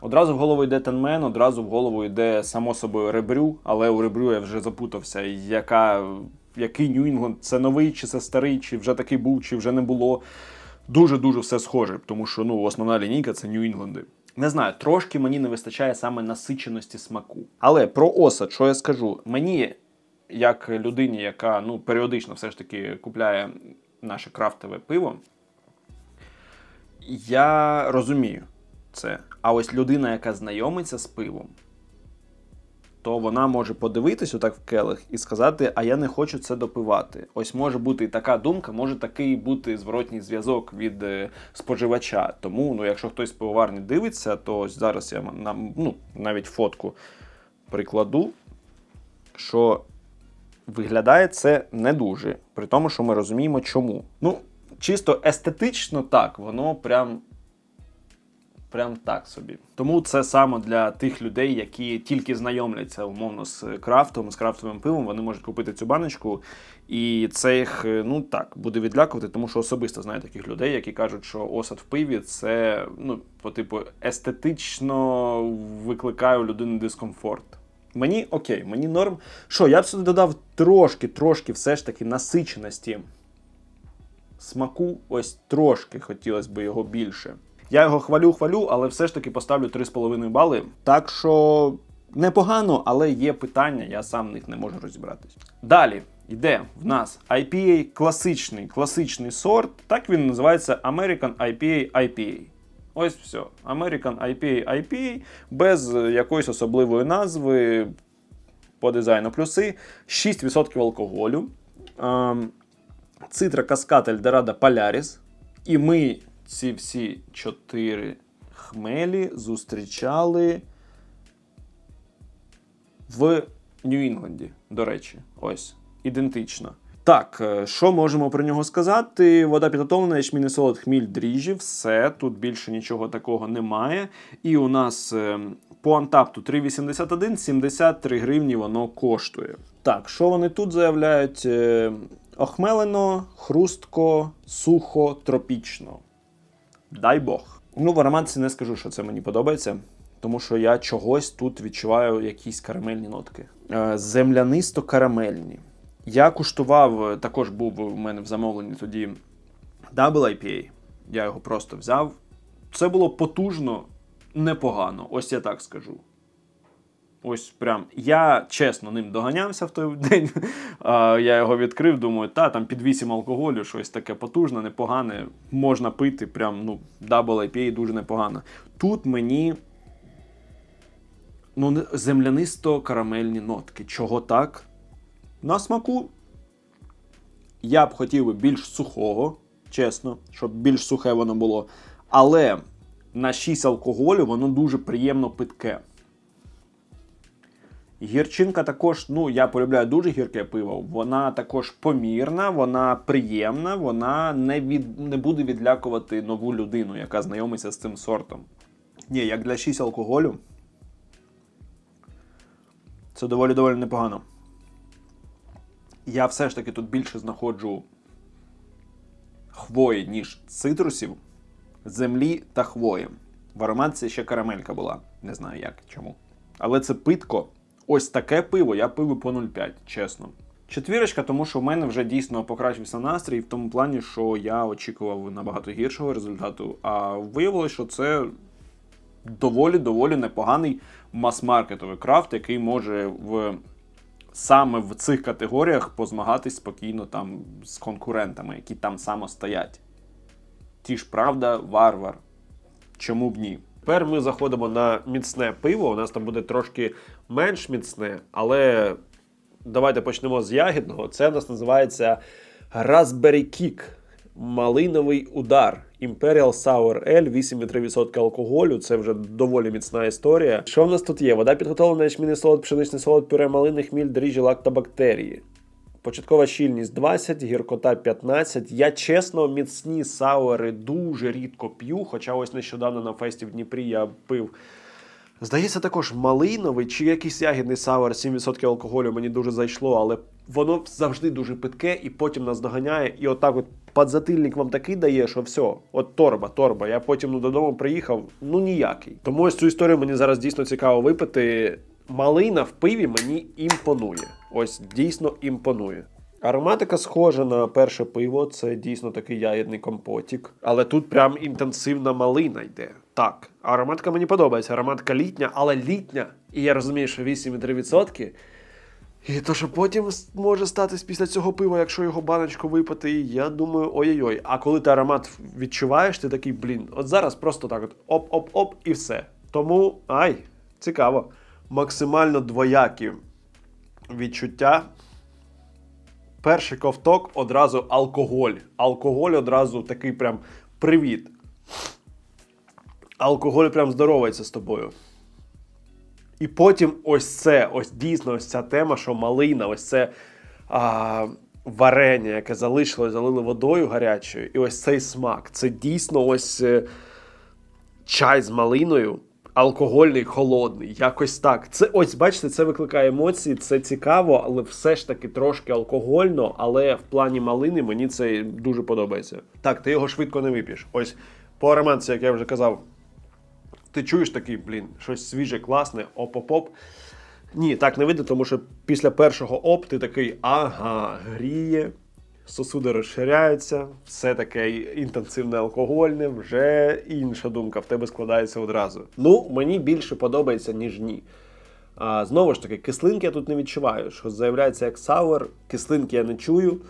одразу в голову йде Тенмен, одразу в голову йде само собою ребрю, але у ребрю я вже запутався, яка, який Нью-Інгланд, це новий, чи це старий, чи вже такий був, чи вже не було. Дуже-дуже все схоже, тому що ну, основна лінійка це Нью-Інгланди. Не знаю, трошки мені не вистачає саме насиченості смаку. Але про осад, що я скажу, мені, як людині, яка ну, періодично все ж таки купляє наше крафтове пиво. Я розумію це. А ось людина, яка знайомиться з пивом, то вона може подивитись отак в келих і сказати, а я не хочу це допивати. Ось може бути і така думка, може такий бути зворотній зв'язок від е, споживача. Тому, ну, якщо хтось з пивоварні дивиться, то ось зараз я нам, ну, навіть фотку прикладу, що виглядає це не дуже, при тому, що ми розуміємо, чому. Ну, чисто естетично так, воно прям. Прям так собі. Тому це саме для тих людей, які тільки знайомляться умовно з крафтом, з крафтовим пивом, вони можуть купити цю баночку, і це їх е, ну так буде відлякувати, тому що особисто знаю таких людей, які кажуть, що осад в пиві це ну, по типу естетично викликає у людини дискомфорт. Мені окей, мені норм. Що, я б сюди додав трошки-трошки все ж таки насиченості. Смаку, ось трошки хотілося б його більше. Я його хвалю-хвалю, але все ж таки поставлю 3,5 бали. Так що непогано, але є питання, я сам в них не можу розібратись. Далі йде в нас IPA класичний, класичний сорт. Так він називається American IPA IPA. Ось все. American IPA IPA без якоїсь особливої назви по дизайну плюси, 6% алкоголю. Цитра Каскад Ельдорадо Поляріс. І ми ці всі чотири хмелі зустрічали в Нью-Інгланді, до речі, ось. Ідентично. Так, е, що можемо про нього сказати? Вода підготовлена, ячмінний солод, хміль, дріжджі, все, тут більше нічого такого немає. І у нас е, по антапту 3,81, 73 гривні воно коштує. Так, що вони тут заявляють? Е, охмелено, хрустко, сухо, тропічно. Дай Бог. Ну, в ароматці не скажу, що це мені подобається. Тому що я чогось тут відчуваю якісь карамельні нотки. Землянисто-карамельні. Я куштував, е, також був у мене в замовленні тоді Double IPA. Я його просто взяв. Це було потужно, непогано, ось я так скажу. Ось прям. Я чесно ним доганявся в той день. [LAUGHS] Я його відкрив, думаю, та, там під 8 алкоголю, щось таке потужне, непогане. Можна пити, прям, ну, Double IPA дуже непогано. Тут мені. Ну, землянисто-карамельні нотки. Чого так? На смаку я б хотів би більш сухого, чесно, щоб більш сухе воно було. Але на 6 алкоголю воно дуже приємно питке. Гірчинка також, ну, я полюбляю дуже гірке пиво. Вона також помірна, вона приємна, вона не від, не буде відлякувати нову людину, яка знайомиться з цим сортом. Ні, як для 6 алкоголю. Це доволі доволі непогано я все ж таки тут більше знаходжу хвої, ніж цитрусів, землі та хвої. В ароматці ще карамелька була. Не знаю як, чому. Але це питко. Ось таке пиво, я пиво по 0,5, чесно. Четвірочка, тому що в мене вже дійсно покращився настрій в тому плані, що я очікував набагато гіршого результату. А виявилось, що це доволі-доволі непоганий мас-маркетовий крафт, який може в саме в цих категоріях позмагатись спокійно там з конкурентами, які там само стоять. Ті ж правда, варвар. Чому б ні? Тепер ми заходимо на міцне пиво. У нас там буде трошки менш міцне, але давайте почнемо з ягідного. Це у нас називається Raspberry Kick малиновий удар. Imperial Sour Ale, 8,3% алкоголю. Це вже доволі міцна історія. Що в нас тут є? Вода підготовлена, ячмінний солод, пшеничний солод, пюре малини, хміль, дріжджі, бактерії. Початкова щільність 20, гіркота 15. Я чесно, міцні саури дуже рідко п'ю. Хоча ось нещодавно на фесті в Дніпрі я пив. Здається, також малиновий чи якийсь ягідний саур, 7% алкоголю мені дуже зайшло, але воно завжди дуже питке і потім нас доганяє. І отак, от подзатильник вам такий дає, що все, от торба, торба. Я потім ну, додому приїхав, ну ніякий. Тому ось цю історію мені зараз дійсно цікаво випити. Малина в пиві мені імпонує. Ось дійсно імпонує. Ароматика схожа на перше пиво, це дійсно такий ягідний компотік. Але тут прям інтенсивна малина йде. Так, ароматика мені подобається. Ароматика літня, але літня. І я розумію, що 8,3%. І то, що потім може статись після цього пива, якщо його баночку випити, і я думаю, ой-ой-ой. А коли ти аромат відчуваєш, ти такий, блін, от зараз просто так: от оп-оп-оп, і все. Тому ай, цікаво. Максимально двоякі відчуття. Перший ковток одразу алкоголь. Алкоголь одразу такий прям привіт. Алкоголь прям здоровається з тобою. І потім ось це, ось дійсно ось ця тема, що малина, ось це а, варення, яке залишилось, залили водою гарячою. І ось цей смак. Це дійсно ось е, чай з малиною, алкогольний, холодний. Якось так. Це ось, бачите, це викликає емоції, це цікаво, але все ж таки трошки алкогольно. Але в плані малини мені це дуже подобається. Так, ти його швидко не вип'єш. Ось по ароматці, як я вже казав. Ти чуєш такий, блін, щось свіже, класне, оп-оп-оп. Ні, так не вийде, тому що після першого оп ти такий ага, гріє, сосуди розширяються, все таке інтенсивне алкогольне, вже інша думка в тебе складається одразу. Ну, мені більше подобається, ніж ні. А, Знову ж таки, кислинки я тут не відчуваю. Що заявляється як сауер, кислинки я не чую,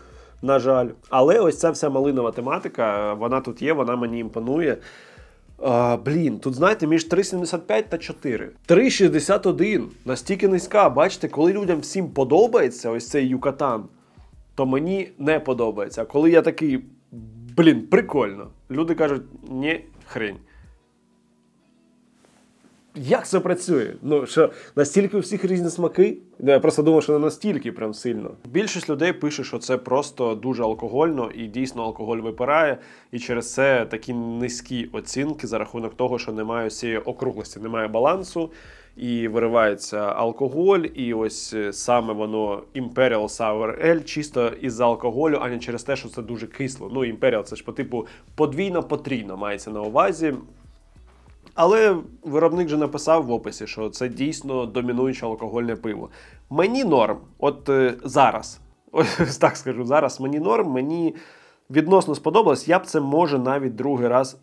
на жаль. Але ось ця вся малинова тематика, вона тут є, вона мені імпонує блін, тут знаєте, між 3,75 та 4. 3,61 настільки низька. Бачите, коли людям всім подобається ось цей юкатан, то мені не подобається. А коли я такий, блін, прикольно. Люди кажуть, ні, хрень як це працює? Ну що настільки у всіх різні смаки? Ну, я просто думав, що не настільки прям сильно. Більшість людей пише, що це просто дуже алкогольно і дійсно алкоголь випирає. І через це такі низькі оцінки за рахунок того, що немає цієї округлості, немає балансу. І виривається алкоголь, і ось е, саме воно Imperial Sour Ale чисто із алкоголю, а не через те, що це дуже кисло. Ну Imperial це ж по типу подвійно-потрійно мається на увазі. Але виробник вже написав в описі, що це дійсно домінуюче алкогольне пиво. Мені норм, от е, зараз, ось так скажу, зараз мені норм, мені відносно сподобалось, я б це може навіть другий раз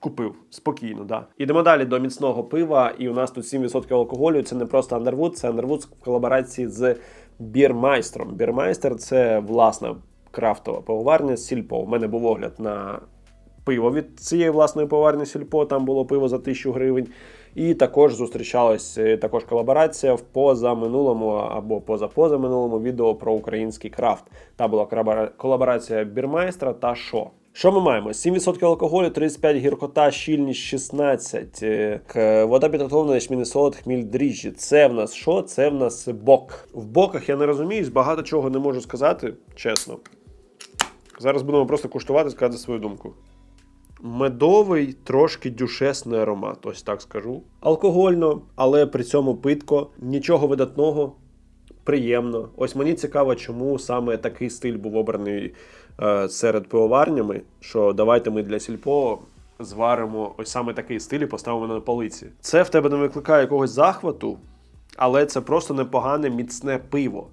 купив спокійно. да. Ідемо далі до міцного пива, і у нас тут 7% алкоголю. Це не просто Underwood, це Underwood в колаборації з бірмайстром. Бірмайстер це власна крафтова пивоварня з сільпо. У мене був огляд на пиво від цієї власної поварні сільпо, там було пиво за тисячу гривень. І також зустрічалась е, також колаборація в позаминулому або позапозаминулому відео про український крафт. Там була колаборація бірмайстра та шо. Що ми маємо? 7% алкоголю, 35 гіркота, щільність 16, е, вода підготовлена, ячмінний солод, хміль дріжджі. Це в нас що? Це в нас бок. В боках я не розуміюсь, багато чого не можу сказати, чесно. Зараз будемо просто куштувати сказати свою думку медовий, трошки дюшесний аромат, ось так скажу. Алкогольно, але при цьому питко, нічого видатного, приємно. Ось мені цікаво, чому саме такий стиль був обраний е, серед пивоварнями, що давайте ми для сільпо. Зваримо ось саме такий стиль і поставимо на полиці. Це в тебе не викликає якогось захвату, але це просто непогане міцне пиво.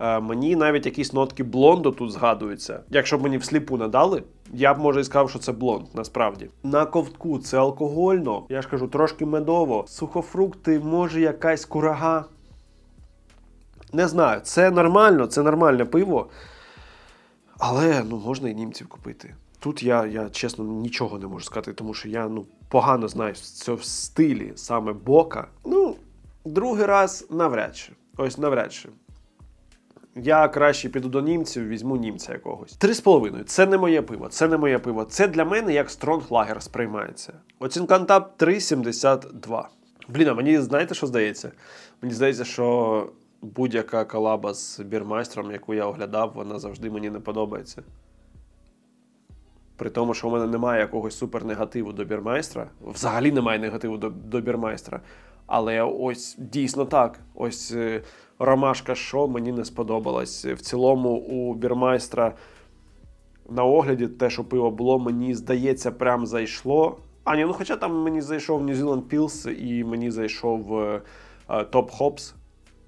Е, мені навіть якісь нотки блонду тут згадуються. Якщо б мені всліпу надали, я б може і сказав, що це блонд. Насправді на ковтку це алкогольно. Я ж кажу, трошки медово. Сухофрукти, може, якась курага. Не знаю, це нормально, це нормальне пиво. Але ну можна і німців купити. Тут я я чесно нічого не можу сказати, тому що я ну погано знаю це в стилі саме бока. Ну, другий раз навряд чи. Ось навряд чи. Я краще піду до німців, візьму німця якогось. Три з половиною. Це не моє пиво, це не моє пиво. Це для мене як стронг лагер сприймається. Оцінка антап 3,72. Блін, а мені знаєте, що здається? Мені здається, що будь-яка колаба з бірмайстром, яку я оглядав, вона завжди мені не подобається. При тому, що у мене немає якогось супернегативу до бірмайстра. Взагалі немає негативу до, до бірмайстра. Але ось дійсно так. Ось е, ромашка, що мені не сподобалось. В цілому у бірмайстра на огляді те, що пиво було, мені здається, прям зайшло. А ні, ну хоча там мені зайшов New Zealand Pils і мені зайшов е, е, Top Hops.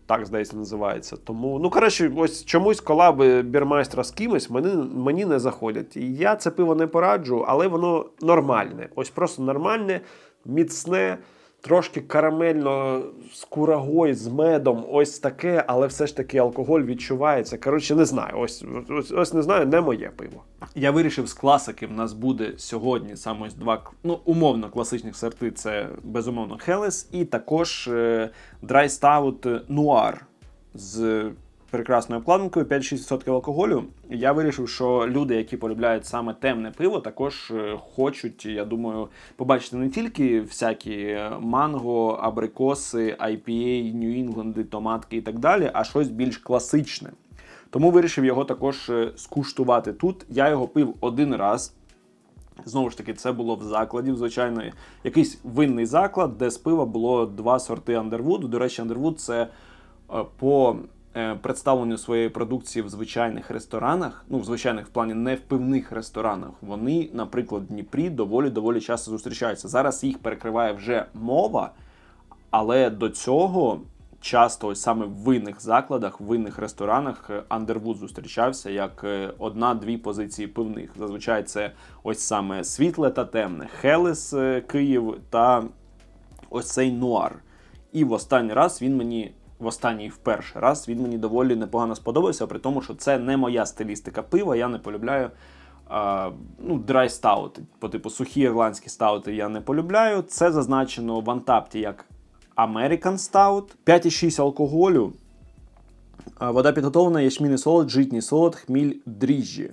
Так, здається, називається. Тому, ну коротше, ось чомусь колаби бірмайстра з кимось мені мені не заходять. І я це пиво не пораджу, але воно нормальне. Ось просто нормальне, міцне. Трошки карамельно з курагою, з медом, ось таке, але все ж таки алкоголь відчувається. Коротше, не знаю. Ось ось, ось не знаю, не моє пиво. Я вирішив з класики. В нас буде сьогодні саме ось два ну, умовно класичних сорти. Це безумовно Хелес, і також драйстаут е, нуар з прекрасною обкладинкою 5-6% алкоголю. Я вирішив, що люди, які полюбляють саме темне пиво, також е, хочуть, я думаю, побачити не тільки всякі е, манго, абрикоси, IPA, нью-інгланди, томатки і так далі, а щось більш класичне. Тому вирішив його також е, скуштувати тут. Я його пив один раз. Знову ж таки, це було в закладі, звичайно, якийсь винний заклад, де з пива було два сорти андервуду. До речі, андервуд це по Е, Представлення своєї продукції в звичайних ресторанах, ну в звичайних в плані не в пивних ресторанах, вони, наприклад, в Дніпрі доволі доволі часто зустрічаються. Зараз їх перекриває вже мова, але до цього часто ось саме в винних закладах, в винних ресторанах Андервуд зустрічався як е, одна-дві позиції пивних. Зазвичай це ось саме світле та темне, Хелес е, Київ та ось цей нуар. І в останній раз він мені в останній в раз. Він мені доволі непогано сподобався, при тому, що це не моя стилістика пива. Я не полюбляю а, ну, драй стаути. По типу сухі ірландські стаути я не полюбляю. Це зазначено в антапті як American Stout. 5,6 алкоголю. Вода підготовлена, ячмінний солод, житній солод, хміль дріжджі.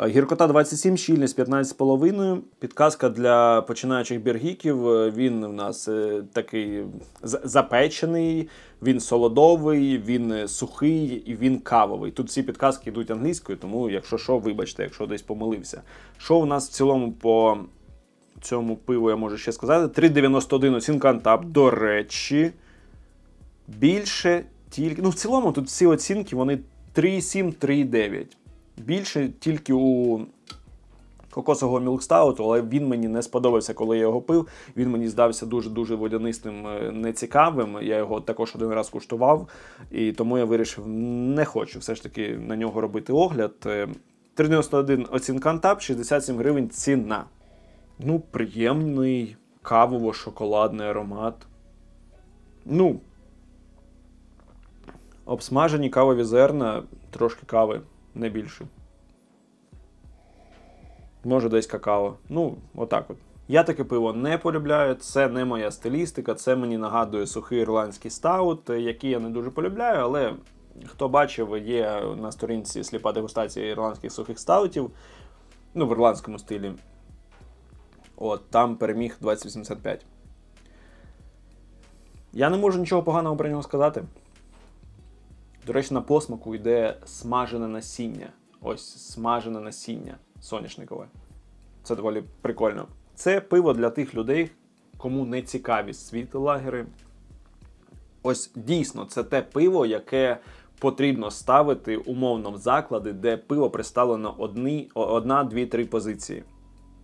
Е, гіркота 27, щільність 15,5. Підказка для починаючих біргіків. Е, він у нас е, такий запечений, він солодовий, він сухий і він кавовий. Тут всі підказки йдуть англійською, тому, якщо що, вибачте, якщо десь помилився. Що у нас в цілому по цьому пиву я можу ще сказати? 3,91 оцінка антап, до речі. Більше тільки. Ну, в цілому тут всі оцінки, вони 3,7, 3,9 більше тільки у кокосового мілкстауту, але він мені не сподобався, коли я його пив. Він мені здався дуже-дуже водянистим, е, нецікавим. Я його також один раз куштував, і тому я вирішив, не хочу все ж таки на нього робити огляд. 391 е, оцінка Антап, 67 гривень ціна. Ну, приємний кавово-шоколадний аромат. Ну, обсмажені кавові зерна, трошки кави не більше. Може, десь какао. Ну, отак от. Я таке пиво не полюбляю, це не моя стилістика, це мені нагадує сухий ірландський стаут, який я не дуже полюбляю, але хто бачив, є на сторінці сліпа дегустація ірландських сухих стаутів, ну, в ірландському стилі. От, там переміг 2085. Я не можу нічого поганого про нього сказати. До речі, на посмаку йде смажене насіння. Ось смажене насіння соняшникове. Це доволі прикольно. Це пиво для тих людей, кому не цікаві світлі лагери. Ось дійсно це те пиво, яке потрібно ставити умовно в заклади, де пиво представлено одна, дві, три позиції.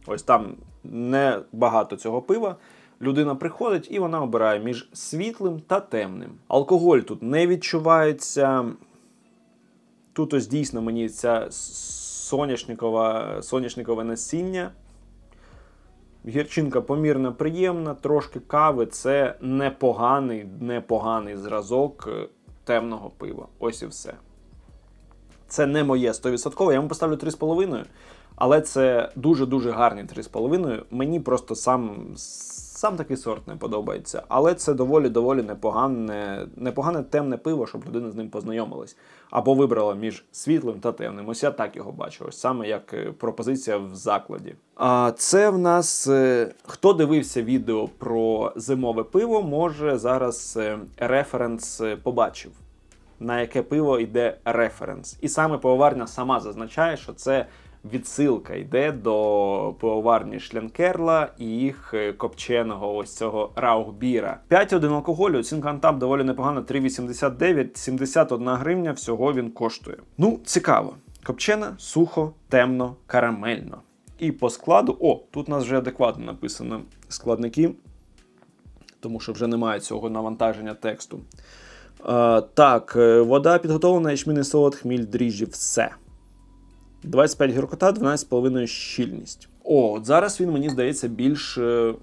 Ось там не багато цього пива людина приходить і вона обирає між світлим та темним. Алкоголь тут не відчувається. Тут ось дійсно мені ця соняшникова, соняшникове насіння. Гірчинка помірно приємна, трошки кави це непоганий, непоганий зразок е, темного пива. Ось і все. Це не моє 100%. Я йому поставлю 3,5, але це дуже-дуже гарні 3,5. Мені просто сам Сам такий сорт не подобається, але це доволі-доволі непогане непогане темне пиво, щоб людина з ним познайомилась. Або вибрала між світлим та темним. Ось я так його бачу, ось саме як е, пропозиція в закладі. А це в нас е, хто дивився відео про зимове пиво, може зараз е, референс побачив. На яке пиво йде референс. І саме пивоварня сама зазначає, що це відсилка йде до пивоварні шлянкерла і їх е, копченого ось цього раухбіра. 5,1 алкоголю, оцінка Антап доволі непогана, 3,89, 71 гривня всього він коштує. Ну, цікаво. Копчена сухо, темно, карамельно. І по складу, о, тут у нас вже адекватно написано складники, тому що вже немає цього навантаження тексту. Е, так, е, вода підготовлена, ячмінний солод, хміль, дріжджі, все. 25 гіркота, 12,5 щільність. О, от зараз він мені здається більш е,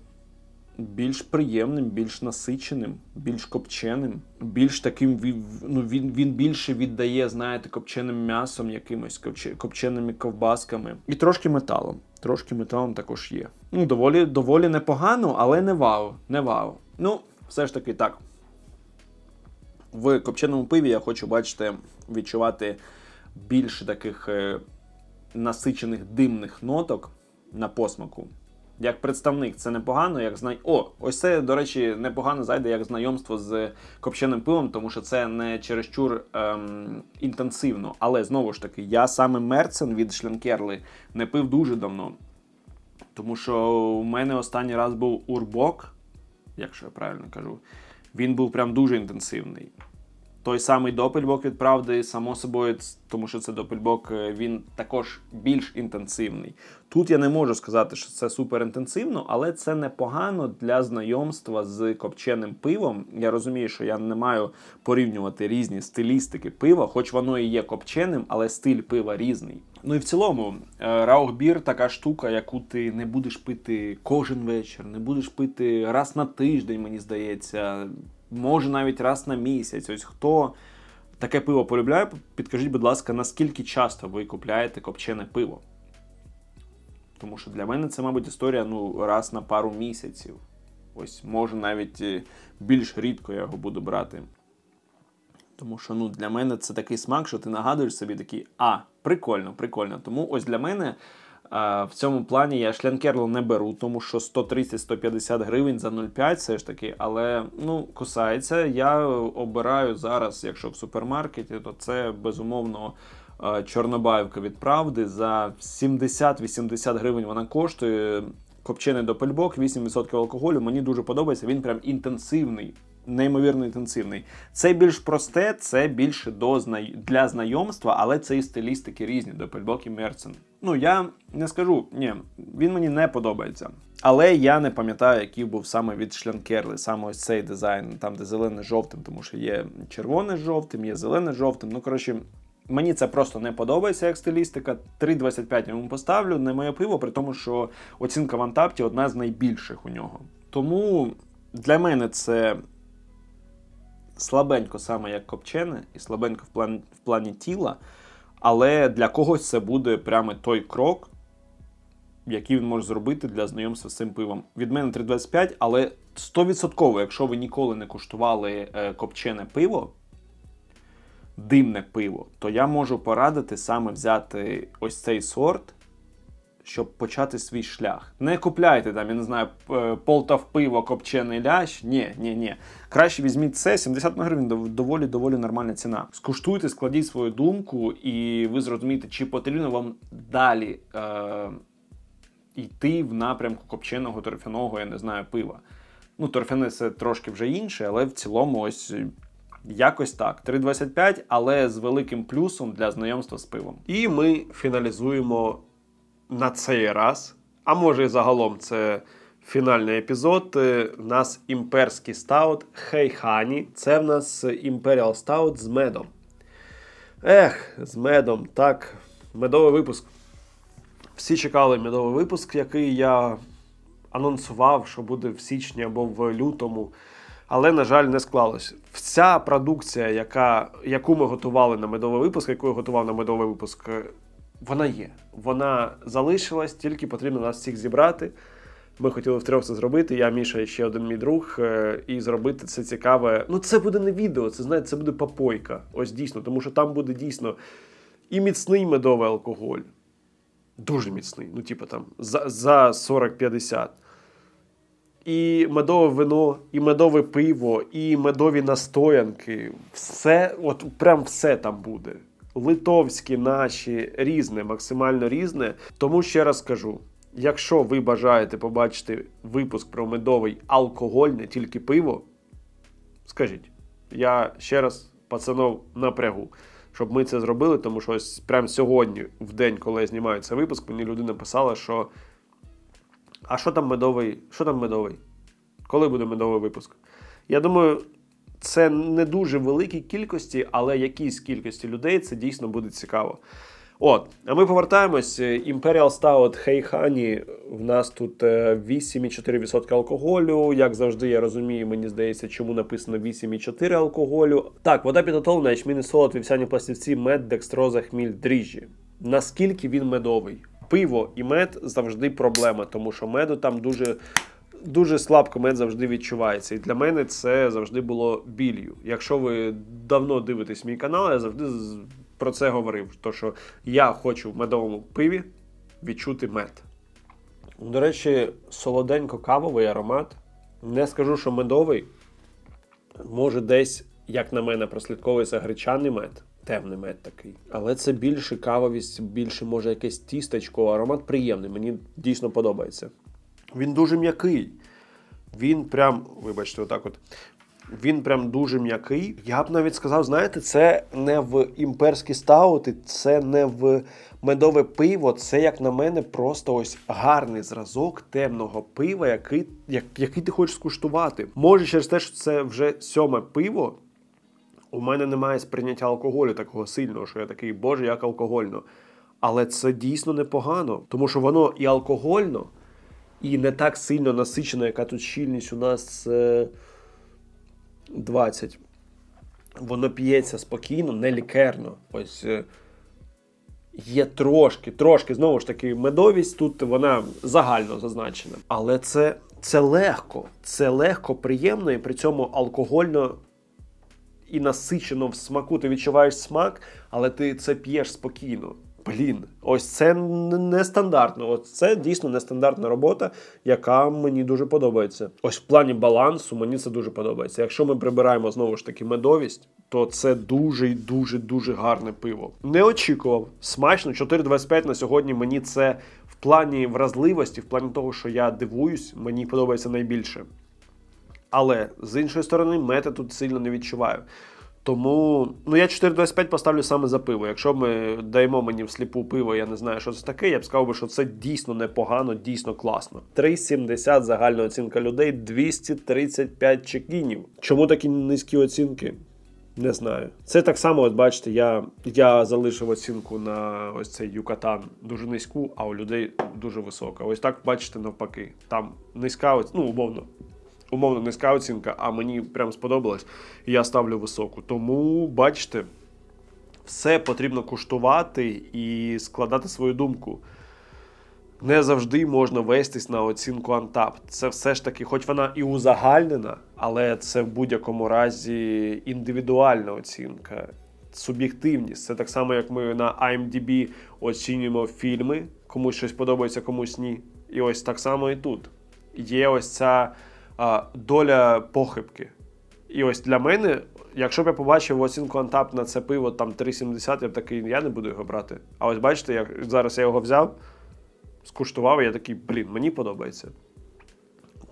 більш приємним, більш насиченим, більш копченим, більш таким ну, він він більше віддає, знаєте, копченим м'ясом, якимось копченими ковбасками. І трошки металом. Трошки металом також є. Ну, доволі доволі непогано, але не вау. Не вау. Ну, все ж таки так. В копченому пиві я хочу бачите, відчувати більше таких е, насичених димних ноток на посмаку. Як представник, це непогано, як знай. О, ось це, до речі, непогано зайде як знайомство з копченим пивом, тому що це не чересчур ем, інтенсивно. Але знову ж таки, я саме Мерцен від Шленкерли не пив дуже давно. Тому що у мене останній раз був урбок, якщо я правильно кажу, він був прям дуже інтенсивний той самий допельбок від правди, само собою, тому що це допельбок, е, він також більш інтенсивний. Тут я не можу сказати, що це супер інтенсивно, але це непогано для знайомства з копченим пивом. Я розумію, що я не маю порівнювати різні стилістики пива, хоч воно і є копченим, але стиль пива різний. Ну і в цілому, е, раухбір така штука, яку ти не будеш пити кожен вечір, не будеш пити раз на тиждень, мені здається може навіть раз на місяць. Ось хто таке пиво полюбляє, підкажіть, будь ласка, наскільки часто ви купляєте копчене пиво? Тому що для мене це, мабуть, історія ну, раз на пару місяців. Ось, може, навіть е, більш рідко я його буду брати. Тому що ну, для мене це такий смак, що ти нагадуєш собі такий, а, прикольно, прикольно. Тому ось для мене в цьому плані я шлянкерло не беру, тому що 130-150 гривень за 0,5 все ж таки, але ну кусається. Я обираю зараз, якщо в супермаркеті, то це безумовно е, чорнобаївка від правди. За 70-80 гривень вона коштує. Копчений до допельбок, 8% алкоголю. Мені дуже подобається. Він прям інтенсивний неймовірно інтенсивний. Це більш просте, це більше до для знайомства, але це і стилістики різні, до і Мерцен. Ну я не скажу, ні, він мені не подобається. Але я не пам'ятаю, який був саме від шлянкерли, саме ось цей дизайн, там де зелене з жовтим, тому що є червоне з жовтим, є зелене з жовтим. Ну коротше, мені це просто не подобається як стилістика. 3,25 я йому поставлю, не моє пиво, при тому, що оцінка в Антапті одна з найбільших у нього. Тому для мене це слабенько саме як копчене, і слабенько в плані, в плані тіла, але для когось це буде прямо той крок, який він може зробити для знайомства з цим пивом. Від мене 3,25, але 100%, якщо ви ніколи не куштували е, копчене пиво, димне пиво, то я можу порадити саме взяти ось цей сорт щоб почати свій шлях. Не купляйте там, я не знаю, е, полтав пиво, копчений лящ. Ні, ні, ні. Краще візьміть це, 70 гривень доволі доволі нормальна ціна. Скуштуйте, складіть свою думку, і ви зрозумієте, чи потрібно вам далі е, йти в напрямку копченого торфяного, я не знаю, пива. Ну, торфяне це трошки вже інше, але в цілому ось. Е, якось так, 3,25, але з великим плюсом для знайомства з пивом. І ми фіналізуємо на цей раз, а може і загалом це фінальний епізод. У е, нас імперський стаут Хейхані. Це в нас імперіал стаут з медом. Ех, з медом, так, медовий випуск. Всі чекали медовий випуск, який я анонсував, що буде в січні або в лютому. Але, на жаль, не склалось. Вся продукція, яка, яку ми готували на медовий випуск, яку я готував на медовий випуск, е, вона є вона залишилась, тільки потрібно нас всіх зібрати. Ми хотіли втрьох це зробити. Я, Міша, ще один мій друг, е, і зробити це цікаве. Ну, це буде не відео, це знаєте, це буде попойка. Ось дійсно, тому що там буде дійсно і міцний медовий алкоголь. Дуже міцний, ну, типу там, за, за 40-50. І медове вино, і медове пиво, і медові настоянки. Все, от прям все там буде литовські наші різне, максимально різне. Тому ще раз кажу: якщо ви бажаєте побачити випуск про медовий алкоголь, не тільки пиво, скажіть. Я ще раз пацанов напрягу, щоб ми це зробили, тому що ось прямо сьогодні, в день, коли я знімаю цей випуск, мені людина писала, що а що там медовий? Що там медовий? Коли буде медовий випуск? Я думаю, це не дуже великі кількості, але якійсь кількості людей це дійсно буде цікаво. От, а ми повертаємось. Imperial Stout Hey Honey, В нас тут 8,4% е, алкоголю. Як завжди, я розумію, мені здається, чому написано 8,4 алкоголю. Так, вода підготовлена, ячмінний солод, вівсяні пластівці, мед, декстроза, хміль, дріжджі. Наскільки він медовий? Пиво і мед завжди проблема, тому що меду там дуже дуже слабко мед завжди відчувається. І для мене це завжди було білью. Якщо ви давно дивитесь мій канал, я завжди про це говорив. То що я хочу в медовому пиві відчути мед. До речі, солоденько кавовий аромат. Не скажу, що медовий. Може, десь, як на мене, прослідковується гречаний мед, темний мед такий. Але це більше кавовість, більше може якесь тістечко, аромат приємний. Мені дійсно подобається. Він дуже м'який. Він прям, вибачте, отак от. Він прям дуже м'який. Я б навіть сказав, знаєте, це не в імперські стаути, це не в медове пиво. Це, як на мене, просто ось гарний зразок темного пива, який як, який ти хочеш скуштувати. Може, через те, що це вже сьоме пиво. У мене немає сприйняття алкоголю такого сильного, що я такий, боже, як алкогольно. Але це дійсно непогано, тому що воно і алкогольно і не так сильно насичена, яка тут щільність у нас 20. Е, Воно п'ється спокійно, не лікерно. Ось е, є трошки, трошки, знову ж таки, медовість тут вона загально зазначена. Але це це легко, це легко, приємно і при цьому алкогольно і насичено в смаку. Ти відчуваєш смак, але ти це п'єш спокійно блін, ось це нестандартно. Ось це дійсно нестандартна робота, яка мені дуже подобається. Ось в плані балансу мені це дуже подобається. Якщо ми прибираємо знову ж таки медовість, то це дуже дуже дуже гарне пиво. Не очікував. Смачно 4,25 на сьогодні. Мені це в плані вразливості, в плані того, що я дивуюсь, мені подобається найбільше. Але з іншої сторони, мети тут сильно не відчуваю. Тому ну я 4,25 поставлю саме за пиво. Якщо ми даємо мені в сліпу пиво, я не знаю, що це таке, я б сказав би, що це дійсно непогано, дійсно класно. 3,70 загальна оцінка людей, 235 чекінів. Чому такі низькі оцінки? Не знаю. Це так само, от бачите, я я залишив оцінку на ось цей Юкатан дуже низьку, а у людей дуже висока. Ось так бачите навпаки. Там низька, ну, умовно умовно низька оцінка, а мені прям сподобалось, і я ставлю високу. Тому бачите, все потрібно куштувати і складати свою думку. Не завжди можна вестись на оцінку антап. Це все ж таки, хоч вона і узагальнена, але це в будь-якому разі індивідуальна оцінка, суб'єктивність. Це так само, як ми на IMDb оцінюємо фільми, комусь щось подобається, комусь ні. І ось так само і тут. Є ось ця доля похибки. І ось для мене, якщо б я побачив оцінку Антап на це пиво там 3,70, я б такий, я не буду його брати. А ось бачите, як зараз я його взяв, скуштував, і я такий, блін, мені подобається.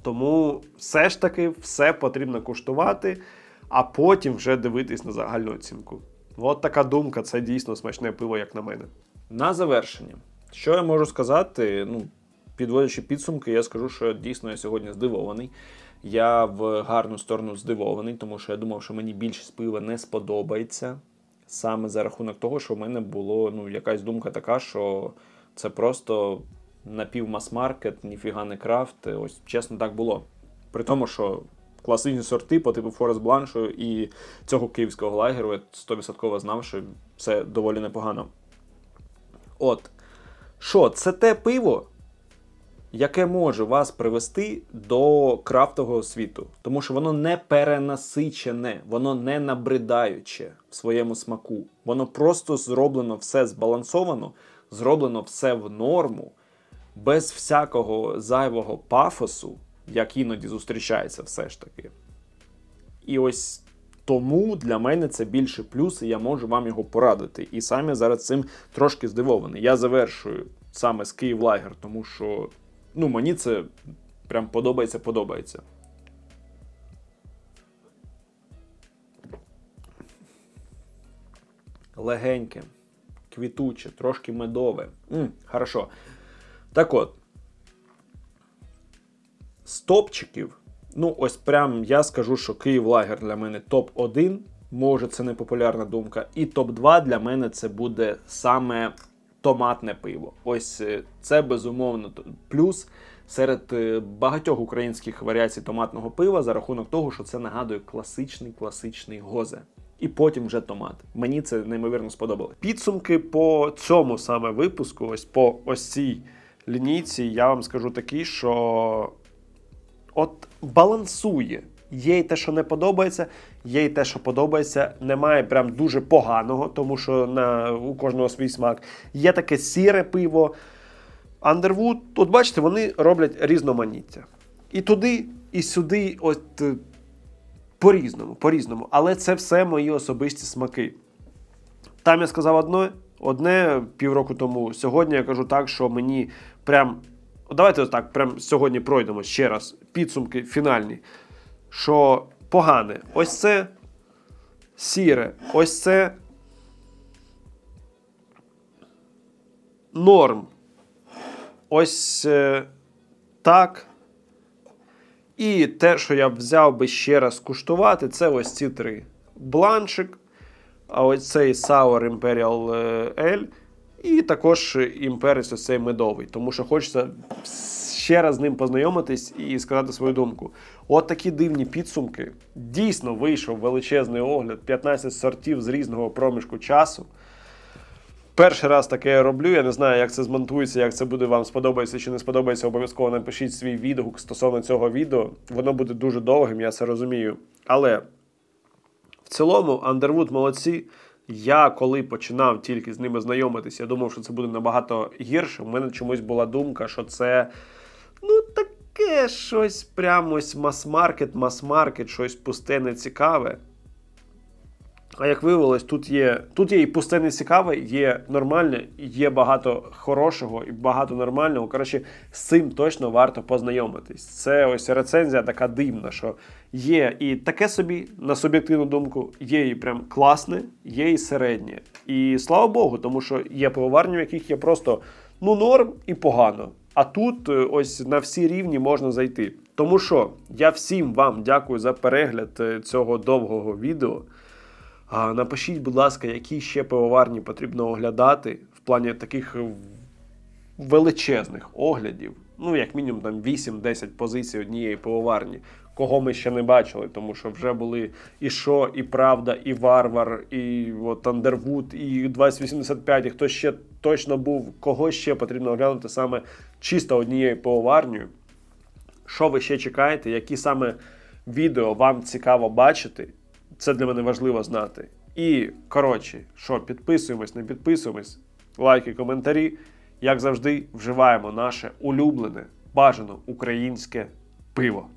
Тому все ж таки все потрібно куштувати, а потім вже дивитись на загальну оцінку. От така думка, це дійсно смачне пиво, як на мене. На завершення. Що я можу сказати? Ну, підводячи підсумки, я скажу, що дійсно я сьогодні здивований. Я в гарну сторону здивований, тому що я думав, що мені більшість пива не сподобається. Саме за рахунок того, що в мене була ну, якась думка така, що це просто напівмас-маркет, ніфіга не крафт. Ось чесно так було. При тому, що класичні сорти по типу Форест Бланшу і цього київського лагеру я стовідсотково знав, що це доволі непогано. От. Що, це те пиво, яке може вас привести до крафтового світу, тому що воно не перенасичене, воно не набридаюче в своєму смаку. Воно просто зроблено все збалансовано, зроблено все в норму, без всякого зайвого пафосу, як іноді зустрічається все ж таки. І ось. Тому для мене це більше плюс, і я можу вам його порадити. І саме зараз цим трошки здивований. Я завершую саме з Київ Лагер, тому що ну, мені це прям подобається, подобається. Легеньке, квітуче, трошки медове. М, Хорошо. Так от. З топчиків, ну, ось прям я скажу, що Київ лагер для мене топ-1, може, це не популярна думка. І топ-2 для мене це буде саме томатне пиво. Ось е, це безумовно плюс серед е, багатьох українських варіацій томатного пива за рахунок того, що це нагадує класичний класичний гозе. І потім вже томат. Мені це неймовірно сподобалось. Підсумки по цьому саме випуску, ось по ось цій лінійці, я вам скажу такі, що от балансує. Є й те, що не подобається, є і те, що подобається. Немає прям дуже поганого, тому що на, у кожного свій смак. Є таке сіре пиво. Underwood, от бачите, вони роблять різноманіття. І туди, і сюди, от е, по-різному, по-різному. Але це все мої особисті смаки. Там я сказав одне, одне півроку тому. Сьогодні я кажу так, що мені прям. Давайте отак, прям сьогодні пройдемо ще раз підсумки фінальні. Що погане. Ось це сіре, ось це норм. Ось е, так. І те, що я взяв би ще раз куштувати, це ось ці три. Бланшик, а ось цей Sour Imperial е, L. І також імперіс ось цей медовий, тому що хочеться ще раз з ним познайомитись і сказати свою думку. От такі дивні підсумки. Дійсно вийшов величезний огляд, 15 сортів з різного проміжку часу. Перший раз таке я роблю. Я не знаю, як це змонтується, як це буде вам сподобається чи не сподобається. Обов'язково напишіть свій відгук стосовно цього відео. Воно буде дуже довгим, я це розумію. Але в цілому, Андервуд молодці. Я коли починав тільки з ними знайомитися, я думав, що це буде набагато гірше. У мене чомусь була думка, що це ну таке щось прямо мас-маркет, мас-маркет, щось пусте, нецікаве. А як виявилось, тут є тут є і пусте не цікаве, є нормальне, є багато хорошого і багато нормального. Коротше, з цим точно варто познайомитись. Це ось рецензія така димна, що є і таке собі, на суб'єктивну думку, є і прям класне, є і середнє. І слава Богу, тому що є пивоварні, в яких є просто ну норм і погано. А тут е, ось на всі рівні можна зайти. Тому що я всім вам дякую за перегляд е, цього довгого відео. Напишіть, будь ласка, які ще пивоварні потрібно оглядати в плані таких величезних оглядів. Ну, як мінімум, там 8-10 позицій однієї пивоварні, кого ми ще не бачили, тому що вже були і шо, і Правда, і Варвар, і от, і 2085, і хто ще точно був, кого ще потрібно оглянути саме чисто однією пивоварнею. Що ви ще чекаєте, які саме відео вам цікаво бачити? Це для мене важливо знати. І коротше, що підписуємось, не підписуємось, лайки, коментарі. Як завжди, вживаємо наше улюблене, бажано українське пиво.